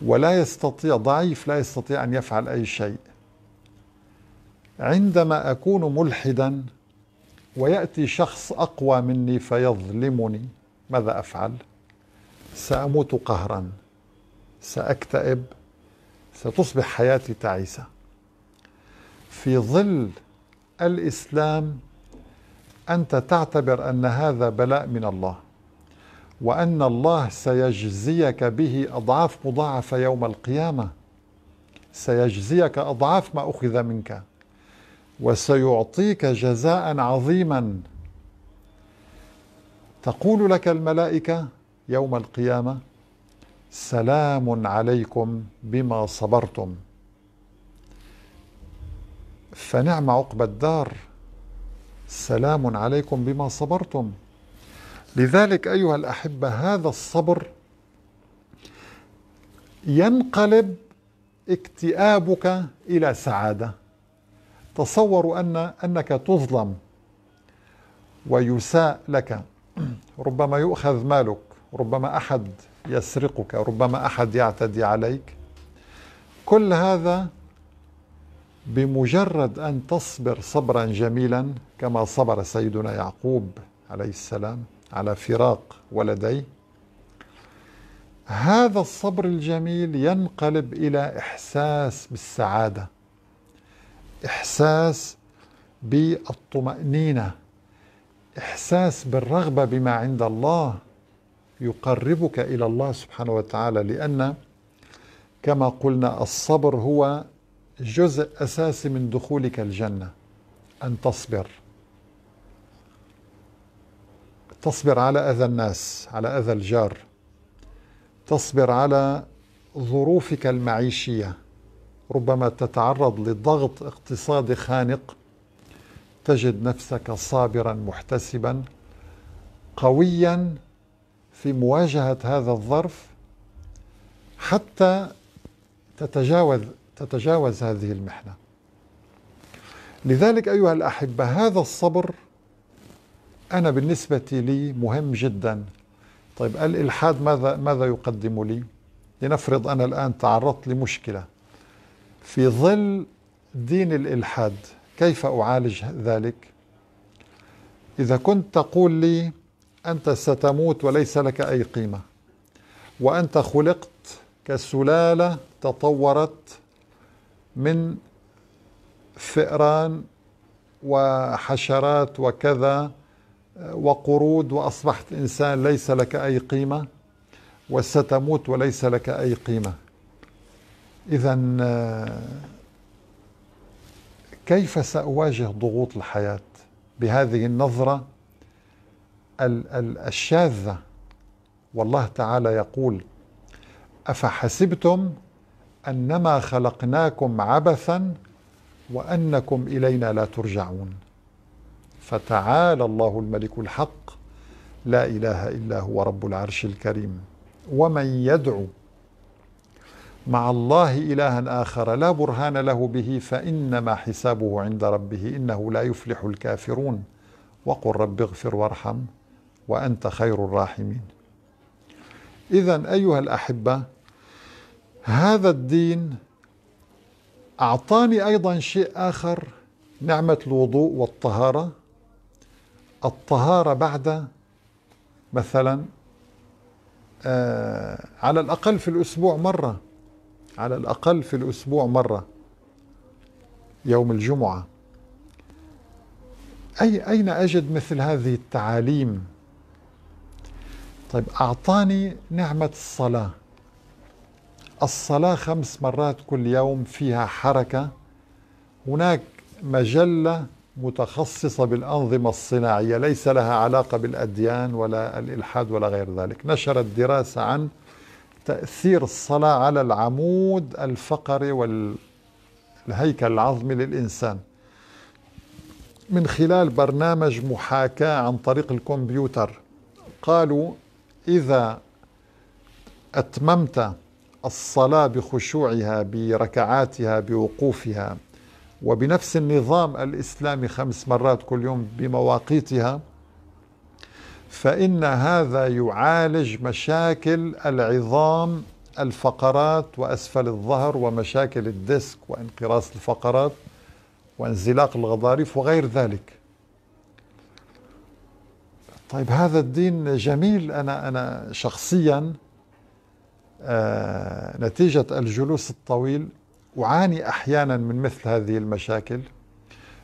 ولا يستطيع ضعيف لا يستطيع أن يفعل أي شيء عندما أكون ملحدا ويأتي شخص أقوى مني فيظلمني ماذا أفعل؟ سأموت قهرا سأكتئب ستصبح حياتي تعيسة في ظل الإسلام أنت تعتبر أن هذا بلاء من الله وأن الله سيجزيك به أضعاف مضاعفة يوم القيامة سيجزيك أضعاف ما أخذ منك وسيعطيك جزاء عظيما تقول لك الملائكة يوم القيامة سلام عليكم بما صبرتم فنعم عقبى الدار سلام عليكم بما صبرتم لذلك أيها الأحبة هذا الصبر ينقلب اكتئابك إلى سعادة تصور أن أنك تظلم ويساء لك ربما يؤخذ مالك ربما أحد يسرقك ربما أحد يعتدي عليك كل هذا بمجرد أن تصبر صبرا جميلا كما صبر سيدنا يعقوب عليه السلام على فراق ولدي هذا الصبر الجميل ينقلب الى احساس بالسعاده احساس بالطمانينه احساس بالرغبه بما عند الله يقربك الى الله سبحانه وتعالى لان كما قلنا الصبر هو جزء اساسي من دخولك الجنه ان تصبر تصبر على أذى الناس على أذى الجار تصبر على ظروفك المعيشية ربما تتعرض لضغط اقتصادي خانق تجد نفسك صابرا محتسبا قويا في مواجهة هذا الظرف حتى تتجاوز تتجاوز هذه المحنة لذلك أيها الأحبة هذا الصبر أنا بالنسبة لي مهم جدا طيب الإلحاد ماذا ماذا يقدم لي؟ لنفرض أنا الآن تعرضت لمشكلة في ظل دين الإلحاد كيف أعالج ذلك؟ إذا كنت تقول لي أنت ستموت وليس لك أي قيمة وأنت خلقت كسلالة تطورت من فئران وحشرات وكذا وقرود وأصبحت إنسان ليس لك أي قيمة وستموت وليس لك أي قيمة إذا آه، كيف سأواجه ضغوط الحياة بهذه النظرة الشاذة والله تعالى يقول أفحسبتم أنما خلقناكم عبثا وأنكم إلينا لا ترجعون فتعالى الله الملك الحق لا إله إلا هو رب العرش الكريم ومن يدعو مع الله إلها آخر لا برهان له به فإنما حسابه عند ربه إنه لا يفلح الكافرون وقل رب اغفر وارحم وأنت خير الراحمين إذا أيها الأحبة هذا الدين أعطاني أيضا شيء آخر نعمة الوضوء والطهارة الطهارة بعد مثلا آه على الأقل في الأسبوع مرة على الأقل في الأسبوع مرة يوم الجمعة أي أين أجد مثل هذه التعاليم طيب أعطاني نعمة الصلاة الصلاة خمس مرات كل يوم فيها حركة هناك مجلة متخصصة بالأنظمة الصناعية ليس لها علاقة بالأديان ولا الإلحاد ولا غير ذلك نشرت دراسة عن تأثير الصلاة على العمود الفقري والهيكل العظمي للإنسان من خلال برنامج محاكاة عن طريق الكمبيوتر قالوا إذا أتممت الصلاة بخشوعها بركعاتها بوقوفها وبنفس النظام الإسلامي خمس مرات كل يوم بمواقيتها فإن هذا يعالج مشاكل العظام الفقرات وأسفل الظهر ومشاكل الديسك وانقراص الفقرات وانزلاق الغضاريف وغير ذلك طيب هذا الدين جميل أنا, أنا شخصيا آه نتيجة الجلوس الطويل أعاني أحيانا من مثل هذه المشاكل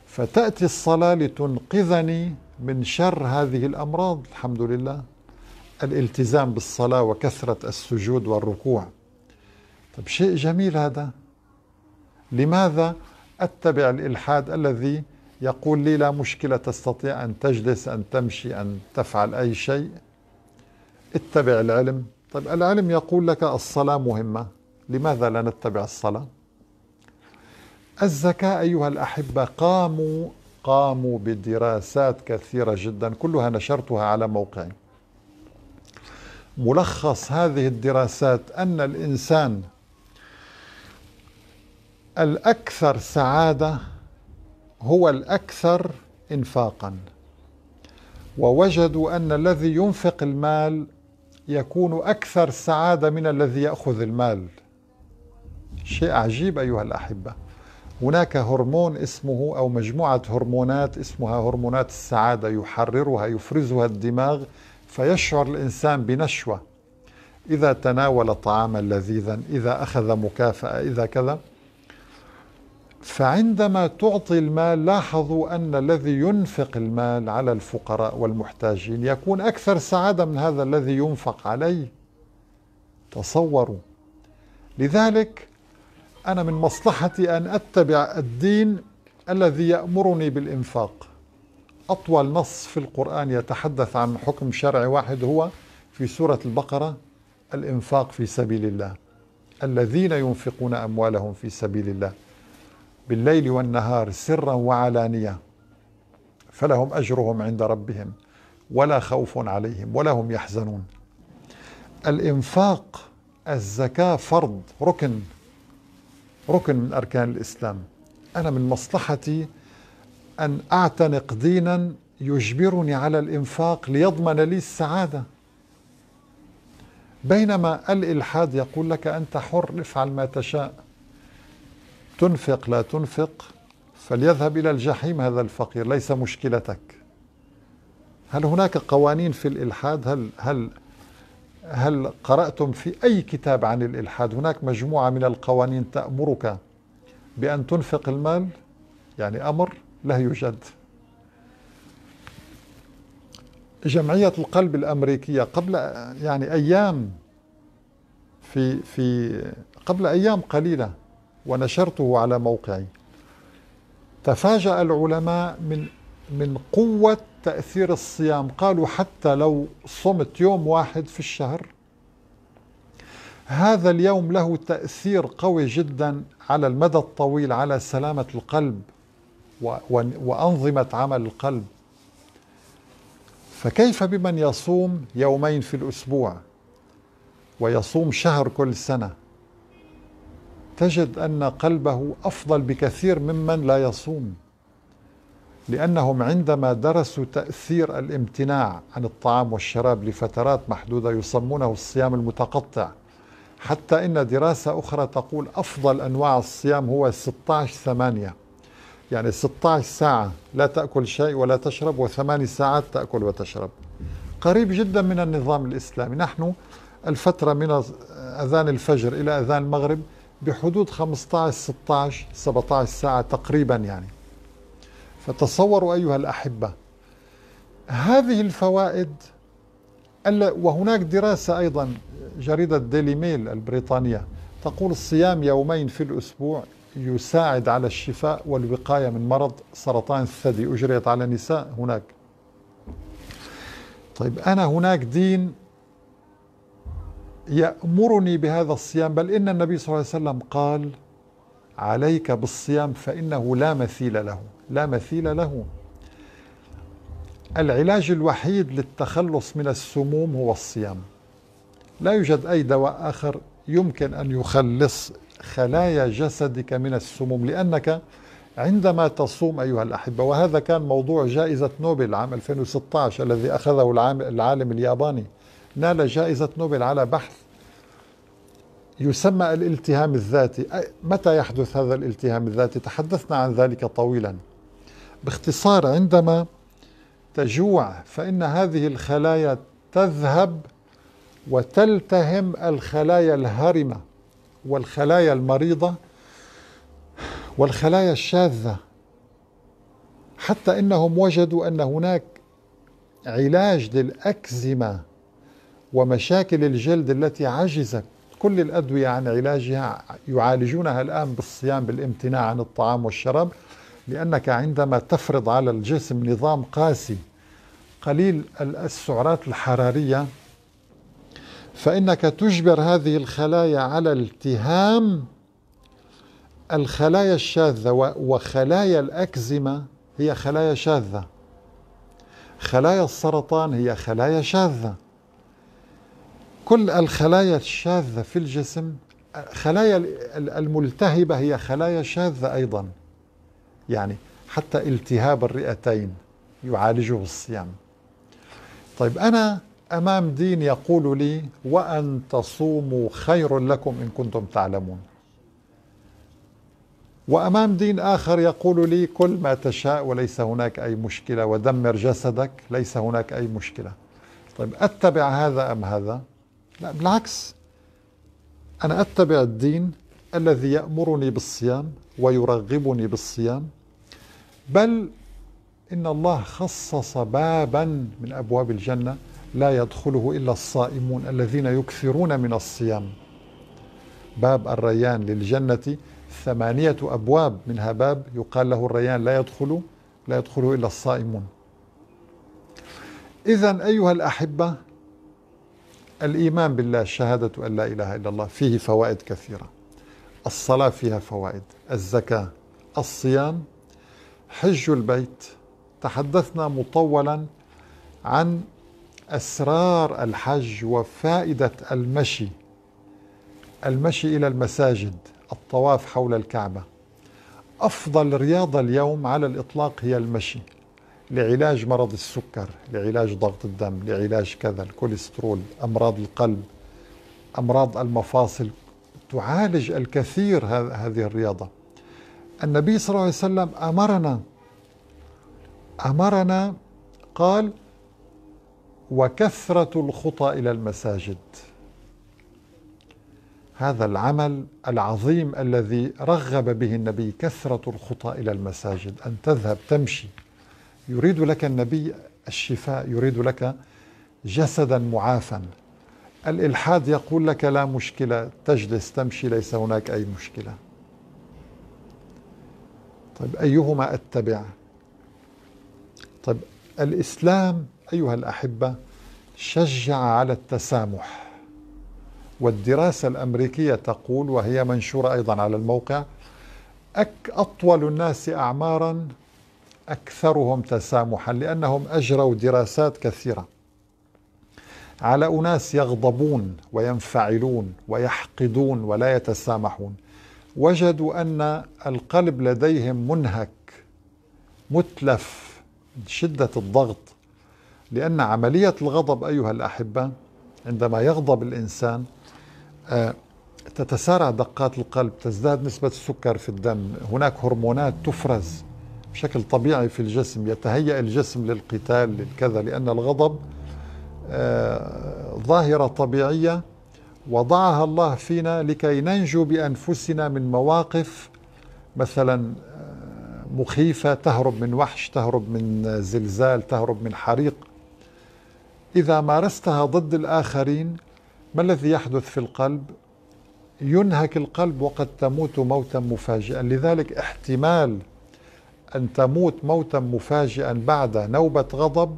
فتأتي الصلاة لتنقذني من شر هذه الأمراض الحمد لله الالتزام بالصلاة وكثرة السجود والركوع طيب شيء جميل هذا لماذا أتبع الإلحاد الذي يقول لي لا مشكلة تستطيع أن تجلس أن تمشي أن تفعل أي شيء اتبع العلم طيب العلم يقول لك الصلاة مهمة لماذا لا نتبع الصلاة الزكاة أيها الأحبة قاموا قاموا بدراسات كثيرة جدا كلها نشرتها على موقعي ملخص هذه الدراسات أن الإنسان الأكثر سعادة هو الأكثر إنفاقا ووجدوا أن الذي ينفق المال يكون أكثر سعادة من الذي يأخذ المال شيء عجيب أيها الأحبة هناك هرمون اسمه أو مجموعة هرمونات اسمها هرمونات السعادة يحررها يفرزها الدماغ فيشعر الإنسان بنشوة إذا تناول طعاما لذيذا إذا أخذ مكافأة إذا كذا فعندما تعطي المال لاحظوا أن الذي ينفق المال على الفقراء والمحتاجين يكون أكثر سعادة من هذا الذي ينفق عليه تصوروا لذلك أنا من مصلحتي أن أتبع الدين الذي يأمرني بالإنفاق أطول نص في القرآن يتحدث عن حكم شرعي واحد هو في سورة البقرة الإنفاق في سبيل الله الذين ينفقون أموالهم في سبيل الله بالليل والنهار سرا وعلانية فلهم أجرهم عند ربهم ولا خوف عليهم ولا هم يحزنون الإنفاق الزكاة فرض ركن ركن من أركان الإسلام أنا من مصلحتي أن أعتنق دينا يجبرني على الإنفاق ليضمن لي السعادة بينما الإلحاد يقول لك أنت حر افعل ما تشاء تنفق لا تنفق فليذهب إلى الجحيم هذا الفقير ليس مشكلتك هل هناك قوانين في الإلحاد هل, هل هل قرأتم في أي كتاب عن الإلحاد هناك مجموعة من القوانين تأمرك بأن تنفق المال يعني أمر لا يوجد جمعية القلب الأمريكية قبل يعني أيام في في قبل أيام قليلة ونشرته على موقعي تفاجأ العلماء من من قوة تأثير الصيام قالوا حتى لو صمت يوم واحد في الشهر هذا اليوم له تأثير قوي جدا على المدى الطويل على سلامة القلب وأنظمة عمل القلب فكيف بمن يصوم يومين في الأسبوع ويصوم شهر كل سنة تجد أن قلبه أفضل بكثير ممن لا يصوم لأنهم عندما درسوا تأثير الامتناع عن الطعام والشراب لفترات محدودة يسمونه الصيام المتقطع حتى إن دراسة أخرى تقول أفضل أنواع الصيام هو 16 ثمانية يعني 16 ساعة لا تأكل شيء ولا تشرب وثماني ساعات تأكل وتشرب قريب جدا من النظام الإسلامي نحن الفترة من أذان الفجر إلى أذان المغرب بحدود 15 16 17 ساعة تقريبا يعني فتصوروا أيها الأحبة هذه الفوائد وهناك دراسة أيضا جريدة ديلي ميل البريطانية تقول الصيام يومين في الأسبوع يساعد على الشفاء والوقاية من مرض سرطان الثدي أجريت على نساء هناك طيب أنا هناك دين يأمرني بهذا الصيام بل إن النبي صلى الله عليه وسلم قال عليك بالصيام فإنه لا مثيل له لا مثيل له العلاج الوحيد للتخلص من السموم هو الصيام لا يوجد أي دواء آخر يمكن أن يخلص خلايا جسدك من السموم لأنك عندما تصوم أيها الأحبة وهذا كان موضوع جائزة نوبل عام 2016 الذي أخذه العالم الياباني نال جائزة نوبل على بحث يسمى الالتهام الذاتي متى يحدث هذا الالتهام الذاتي تحدثنا عن ذلك طويلا باختصار عندما تجوع فإن هذه الخلايا تذهب وتلتهم الخلايا الهرمة والخلايا المريضة والخلايا الشاذة حتى إنهم وجدوا أن هناك علاج للأكزيما ومشاكل الجلد التي عجزت كل الأدوية عن علاجها يعالجونها الآن بالصيام بالامتناع عن الطعام والشراب لأنك عندما تفرض على الجسم نظام قاسي قليل السعرات الحرارية فإنك تجبر هذه الخلايا على التهام الخلايا الشاذة وخلايا الأكزيما هي خلايا شاذة خلايا السرطان هي خلايا شاذة كل الخلايا الشاذة في الجسم خلايا الملتهبة هي خلايا شاذة أيضا يعني حتى التهاب الرئتين يعالجه الصيام طيب أنا أمام دين يقول لي وأن تصوموا خير لكم إن كنتم تعلمون وأمام دين آخر يقول لي كل ما تشاء وليس هناك أي مشكلة ودمر جسدك ليس هناك أي مشكلة طيب أتبع هذا أم هذا لا بالعكس أنا أتبع الدين الذي يأمرني بالصيام ويرغبني بالصيام بل إن الله خصص بابا من أبواب الجنة لا يدخله إلا الصائمون الذين يكثرون من الصيام باب الريان للجنة ثمانية أبواب منها باب يقال له الريان لا يدخل لا يدخله إلا الصائمون إذا أيها الأحبة الإيمان بالله شهادة أن لا إله إلا الله فيه فوائد كثيرة الصلاة فيها فوائد الزكاة الصيام حج البيت تحدثنا مطولا عن اسرار الحج وفائده المشي المشي الى المساجد الطواف حول الكعبه افضل رياضه اليوم على الاطلاق هي المشي لعلاج مرض السكر لعلاج ضغط الدم لعلاج كذا الكوليسترول امراض القلب امراض المفاصل تعالج الكثير هذه الرياضه النبي صلى الله عليه وسلم أمرنا أمرنا قال وكثرة الخطى إلى المساجد هذا العمل العظيم الذي رغب به النبي كثرة الخطى إلى المساجد أن تذهب تمشي يريد لك النبي الشفاء يريد لك جسدا معافا الإلحاد يقول لك لا مشكلة تجلس تمشي ليس هناك أي مشكلة طيب أيهما أتبع طيب الإسلام أيها الأحبة شجع على التسامح والدراسة الأمريكية تقول وهي منشورة أيضا على الموقع أك أطول الناس أعمارا أكثرهم تسامحا لأنهم أجروا دراسات كثيرة على أناس يغضبون وينفعلون ويحقدون ولا يتسامحون وجدوا أن القلب لديهم منهك متلف من شدة الضغط لأن عملية الغضب أيها الأحبة عندما يغضب الإنسان آه، تتسارع دقات القلب تزداد نسبة السكر في الدم هناك هرمونات تفرز بشكل طبيعي في الجسم يتهيأ الجسم للقتال للكذا لأن الغضب آه، ظاهرة طبيعية وضعها الله فينا لكي ننجو بانفسنا من مواقف مثلا آه، مخيفه تهرب من وحش تهرب من زلزال تهرب من حريق اذا مارستها ضد الاخرين ما الذي يحدث في القلب ينهك القلب وقد تموت موتا مفاجئا لذلك احتمال ان تموت موتا مفاجئا بعد نوبه غضب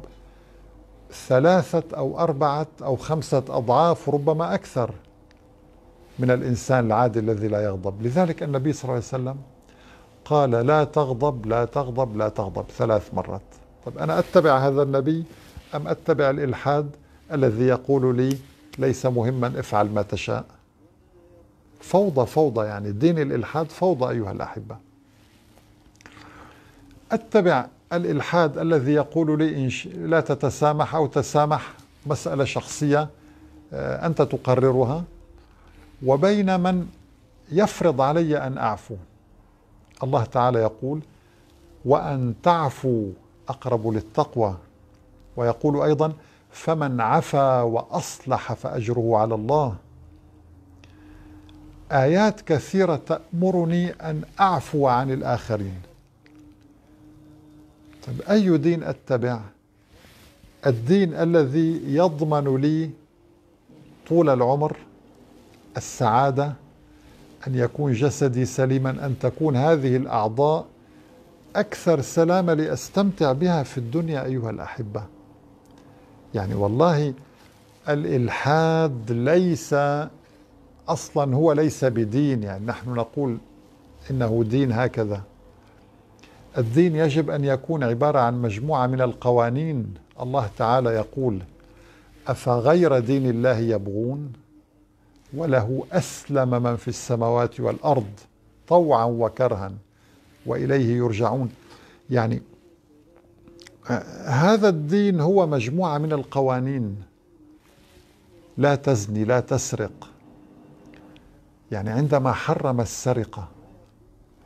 ثلاثة أو أربعة أو خمسة أضعاف ربما أكثر من الإنسان العادي الذي لا يغضب لذلك النبي صلى الله عليه وسلم قال لا تغضب لا تغضب لا تغضب ثلاث مرات طب أنا أتبع هذا النبي أم أتبع الإلحاد الذي يقول لي ليس مهما افعل ما تشاء فوضى فوضى يعني دين الإلحاد فوضى أيها الأحبة أتبع الإلحاد الذي يقول لي لا تتسامح أو تسامح مسألة شخصية آه، أنت تقررها وبين من يفرض علي أن أعفو الله تعالى يقول وأن تعفو أقرب للتقوى ويقول أيضا فمن عفا وأصلح فأجره على الله آيات كثيرة تأمرني أن أعفو عن الآخرين طيب أي دين أتبع الدين الذي يضمن لي طول العمر السعادة أن يكون جسدي سليما أن تكون هذه الأعضاء أكثر سلامة لأستمتع بها في الدنيا أيها الأحبة يعني والله الإلحاد ليس أصلا هو ليس بدين يعني نحن نقول إنه دين هكذا الدين يجب أن يكون عبارة عن مجموعة من القوانين الله تعالى يقول أفغير دين الله يبغون وله أسلم من في السماوات والأرض طوعا وكرها وإليه يرجعون يعني هذا الدين هو مجموعة من القوانين لا تزني لا تسرق يعني عندما حرم السرقة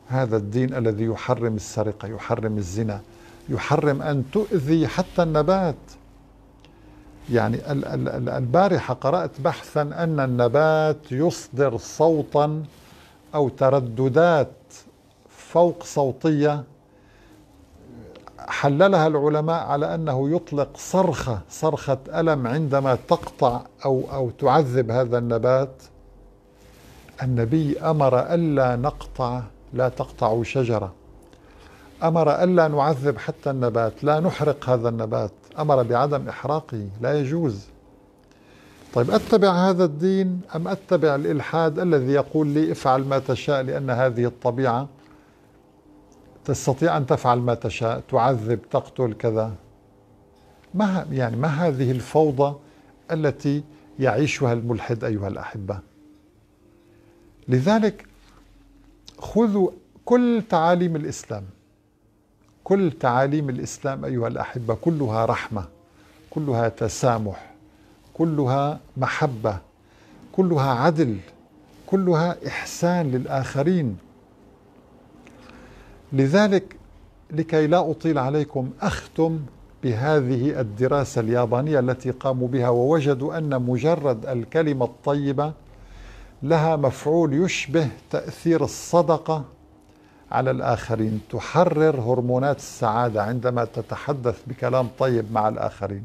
هذا الدين الذي يحرم السرقة يحرم الزنا يحرم أن تؤذي حتى النبات يعني البارحة قرأت بحثا أن النبات يصدر صوتا أو ترددات فوق صوتية حللها العلماء على أنه يطلق صرخة صرخة ألم عندما تقطع أو, أو تعذب هذا النبات النبي أمر ألا نقطع لا تقطعوا شجرة أمر ألا نعذب حتى النبات لا نحرق هذا النبات أمر بعدم إحراقه لا يجوز طيب أتبع هذا الدين أم أتبع الإلحاد الذي يقول لي افعل ما تشاء لأن هذه الطبيعة تستطيع أن تفعل ما تشاء تعذب تقتل كذا ما يعني ما هذه الفوضى التي يعيشها الملحد أيها الأحبة لذلك خذوا كل تعاليم الإسلام كل تعاليم الإسلام أيها الأحبة كلها رحمة كلها تسامح كلها محبة كلها عدل كلها إحسان للآخرين لذلك لكي لا أطيل عليكم أختم بهذه الدراسة اليابانية التي قاموا بها ووجدوا أن مجرد الكلمة الطيبة لها مفعول يشبه تأثير الصدقة على الآخرين تحرر هرمونات السعادة عندما تتحدث بكلام طيب مع الآخرين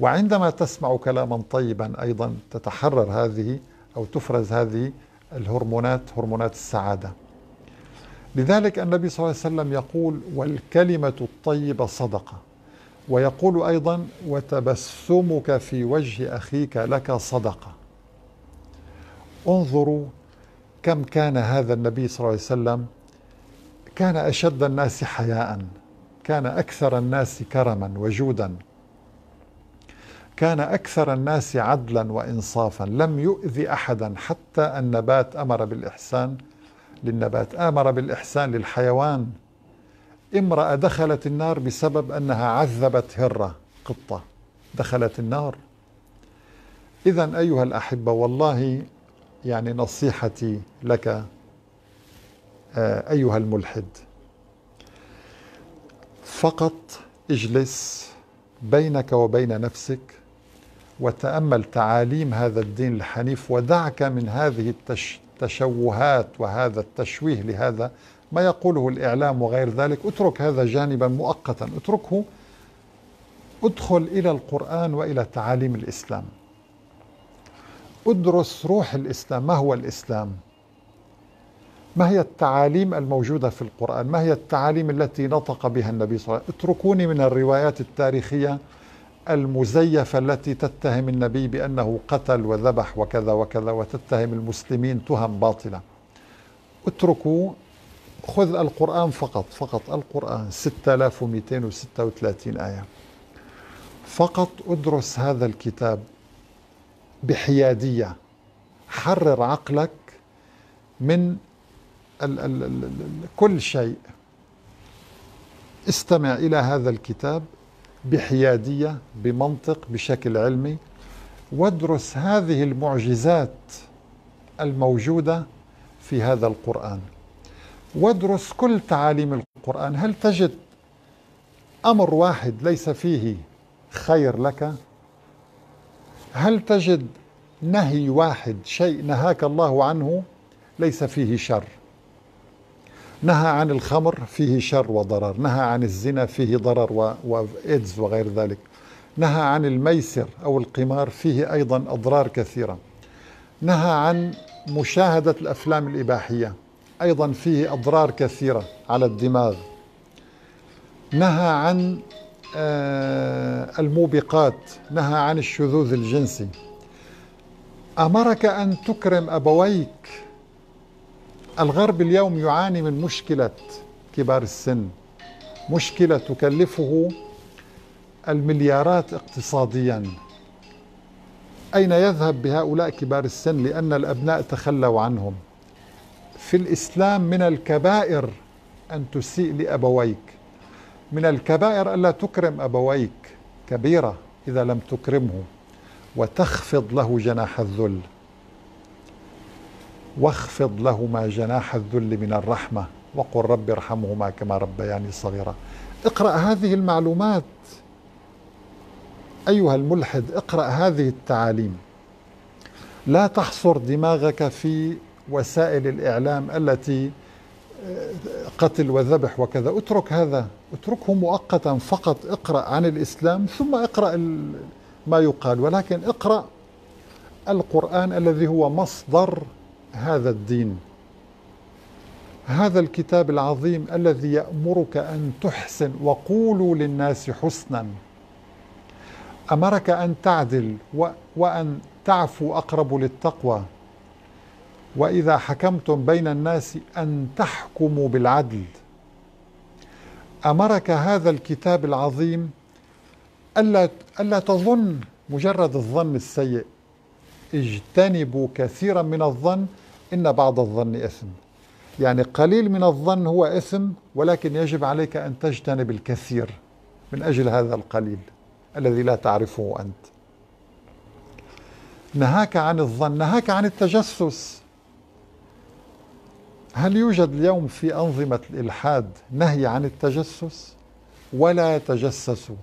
وعندما تسمع كلاما طيبا أيضا تتحرر هذه أو تفرز هذه الهرمونات هرمونات السعادة لذلك النبي صلى الله عليه وسلم يقول والكلمة الطيبة صدقة ويقول أيضا وتبسمك في وجه أخيك لك صدقة انظروا كم كان هذا النبي صلى الله عليه وسلم كان أشد الناس حياء كان أكثر الناس كرما وجودا كان أكثر الناس عدلا وإنصافا لم يؤذي أحدا حتى النبات أمر بالإحسان للنبات أمر بالإحسان للحيوان امرأة دخلت النار بسبب أنها عذبت هرة قطة دخلت النار إذا أيها الأحبة والله يعني نصيحتي لك آه، أيها الملحد فقط اجلس بينك وبين نفسك وتأمل تعاليم هذا الدين الحنيف ودعك من هذه التشوهات وهذا التشويه لهذا ما يقوله الإعلام وغير ذلك اترك هذا جانبا مؤقتا اتركه ادخل إلى القرآن وإلى تعاليم الإسلام ادرس روح الإسلام ما هو الإسلام ما هي التعاليم الموجودة في القرآن ما هي التعاليم التي نطق بها النبي صلى الله عليه وسلم اتركوني من الروايات التاريخية المزيفة التي تتهم النبي بأنه قتل وذبح وكذا وكذا وتتهم المسلمين تهم باطلة اتركوا خذ القرآن فقط فقط القرآن 6236 آية فقط ادرس هذا الكتاب بحياديه حرر عقلك من ال ال ال ال كل شيء استمع الى هذا الكتاب بحياديه بمنطق بشكل علمي وادرس هذه المعجزات الموجوده في هذا القران وادرس كل تعاليم القران هل تجد امر واحد ليس فيه خير لك هل تجد نهي واحد شيء نهاك الله عنه ليس فيه شر نهى عن الخمر فيه شر وضرر نهى عن الزنا فيه ضرر وإيدز وغير ذلك نهى عن الميسر أو القمار فيه أيضا أضرار كثيرة نهى عن مشاهدة الأفلام الإباحية أيضا فيه أضرار كثيرة على الدماغ نهى عن آه، الموبقات نهى عن الشذوذ الجنسي أمرك أن تكرم أبويك الغرب اليوم يعاني من مشكلة كبار السن مشكلة تكلفه المليارات اقتصاديا أين يذهب بهؤلاء كبار السن لأن الأبناء تخلوا عنهم في الإسلام من الكبائر أن تسيء لأبويك من الكبائر ألا تكرم أبويك كبيرة إذا لم تكرمه وتخفض له جناح الذل واخفض لهما جناح الذل من الرحمة وقل رب ارحمهما كما ربياني صغيرا اقرأ هذه المعلومات أيها الملحد اقرأ هذه التعاليم لا تحصر دماغك في وسائل الإعلام التي قتل وذبح وكذا اترك هذا اتركه مؤقتا فقط اقرأ عن الإسلام ثم اقرأ ما يقال ولكن اقرأ القرآن الذي هو مصدر هذا الدين هذا الكتاب العظيم الذي يأمرك أن تحسن وقولوا للناس حسنا أمرك أن تعدل وأن تعفو أقرب للتقوى وإذا حكمتم بين الناس أن تحكموا بالعدل أمرك هذا الكتاب العظيم ألا, ألا تظن مجرد الظن السيء اجتنبوا كثيرا من الظن إن بعض الظن إثم يعني قليل من الظن هو إثم ولكن يجب عليك أن تجتنب الكثير من أجل هذا القليل الذي لا تعرفه أنت نهاك عن الظن نهاك عن التجسس هل يوجد اليوم في أنظمة الإلحاد نهي عن التجسس ولا تجسسوا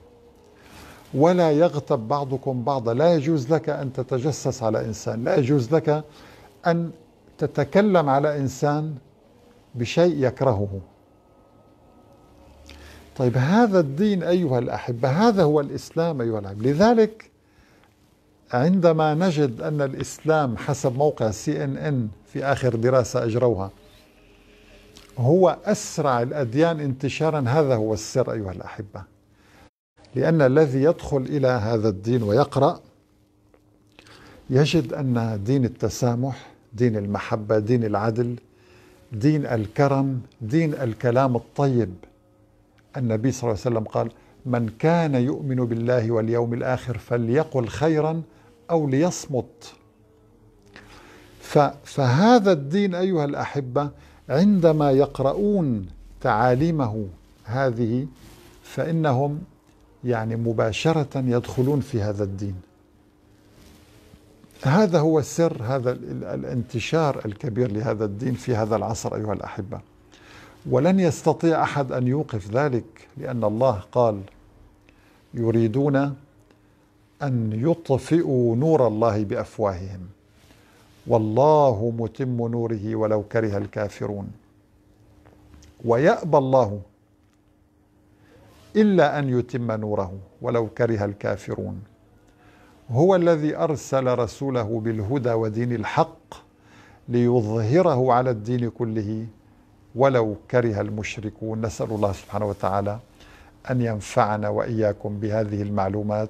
ولا يغتب بعضكم بعضا لا يجوز لك أن تتجسس على إنسان لا يجوز لك أن تتكلم على إنسان بشيء يكرهه طيب هذا الدين أيها الأحبة هذا هو الإسلام أيها الأحبة لذلك عندما نجد أن الإسلام حسب موقع سي إن إن في آخر دراسة أجروها هو أسرع الأديان انتشارا هذا هو السر أيها الأحبة لأن الذي يدخل إلى هذا الدين ويقرأ يجد أن دين التسامح دين المحبة دين العدل دين الكرم دين الكلام الطيب النبي صلى الله عليه وسلم قال من كان يؤمن بالله واليوم الآخر فليقل خيرا أو ليصمت فهذا الدين أيها الأحبة عندما يقرؤون تعاليمه هذه فإنهم يعني مباشرة يدخلون في هذا الدين هذا هو سر هذا الانتشار الكبير لهذا الدين في هذا العصر أيها الأحبة ولن يستطيع أحد أن يوقف ذلك لأن الله قال يريدون أن يطفئوا نور الله بأفواههم والله متم نوره ولو كره الكافرون ويأبى الله إلا أن يتم نوره ولو كره الكافرون هو الذي أرسل رسوله بالهدى ودين الحق ليظهره على الدين كله ولو كره المشركون نسأل الله سبحانه وتعالى أن ينفعنا وإياكم بهذه المعلومات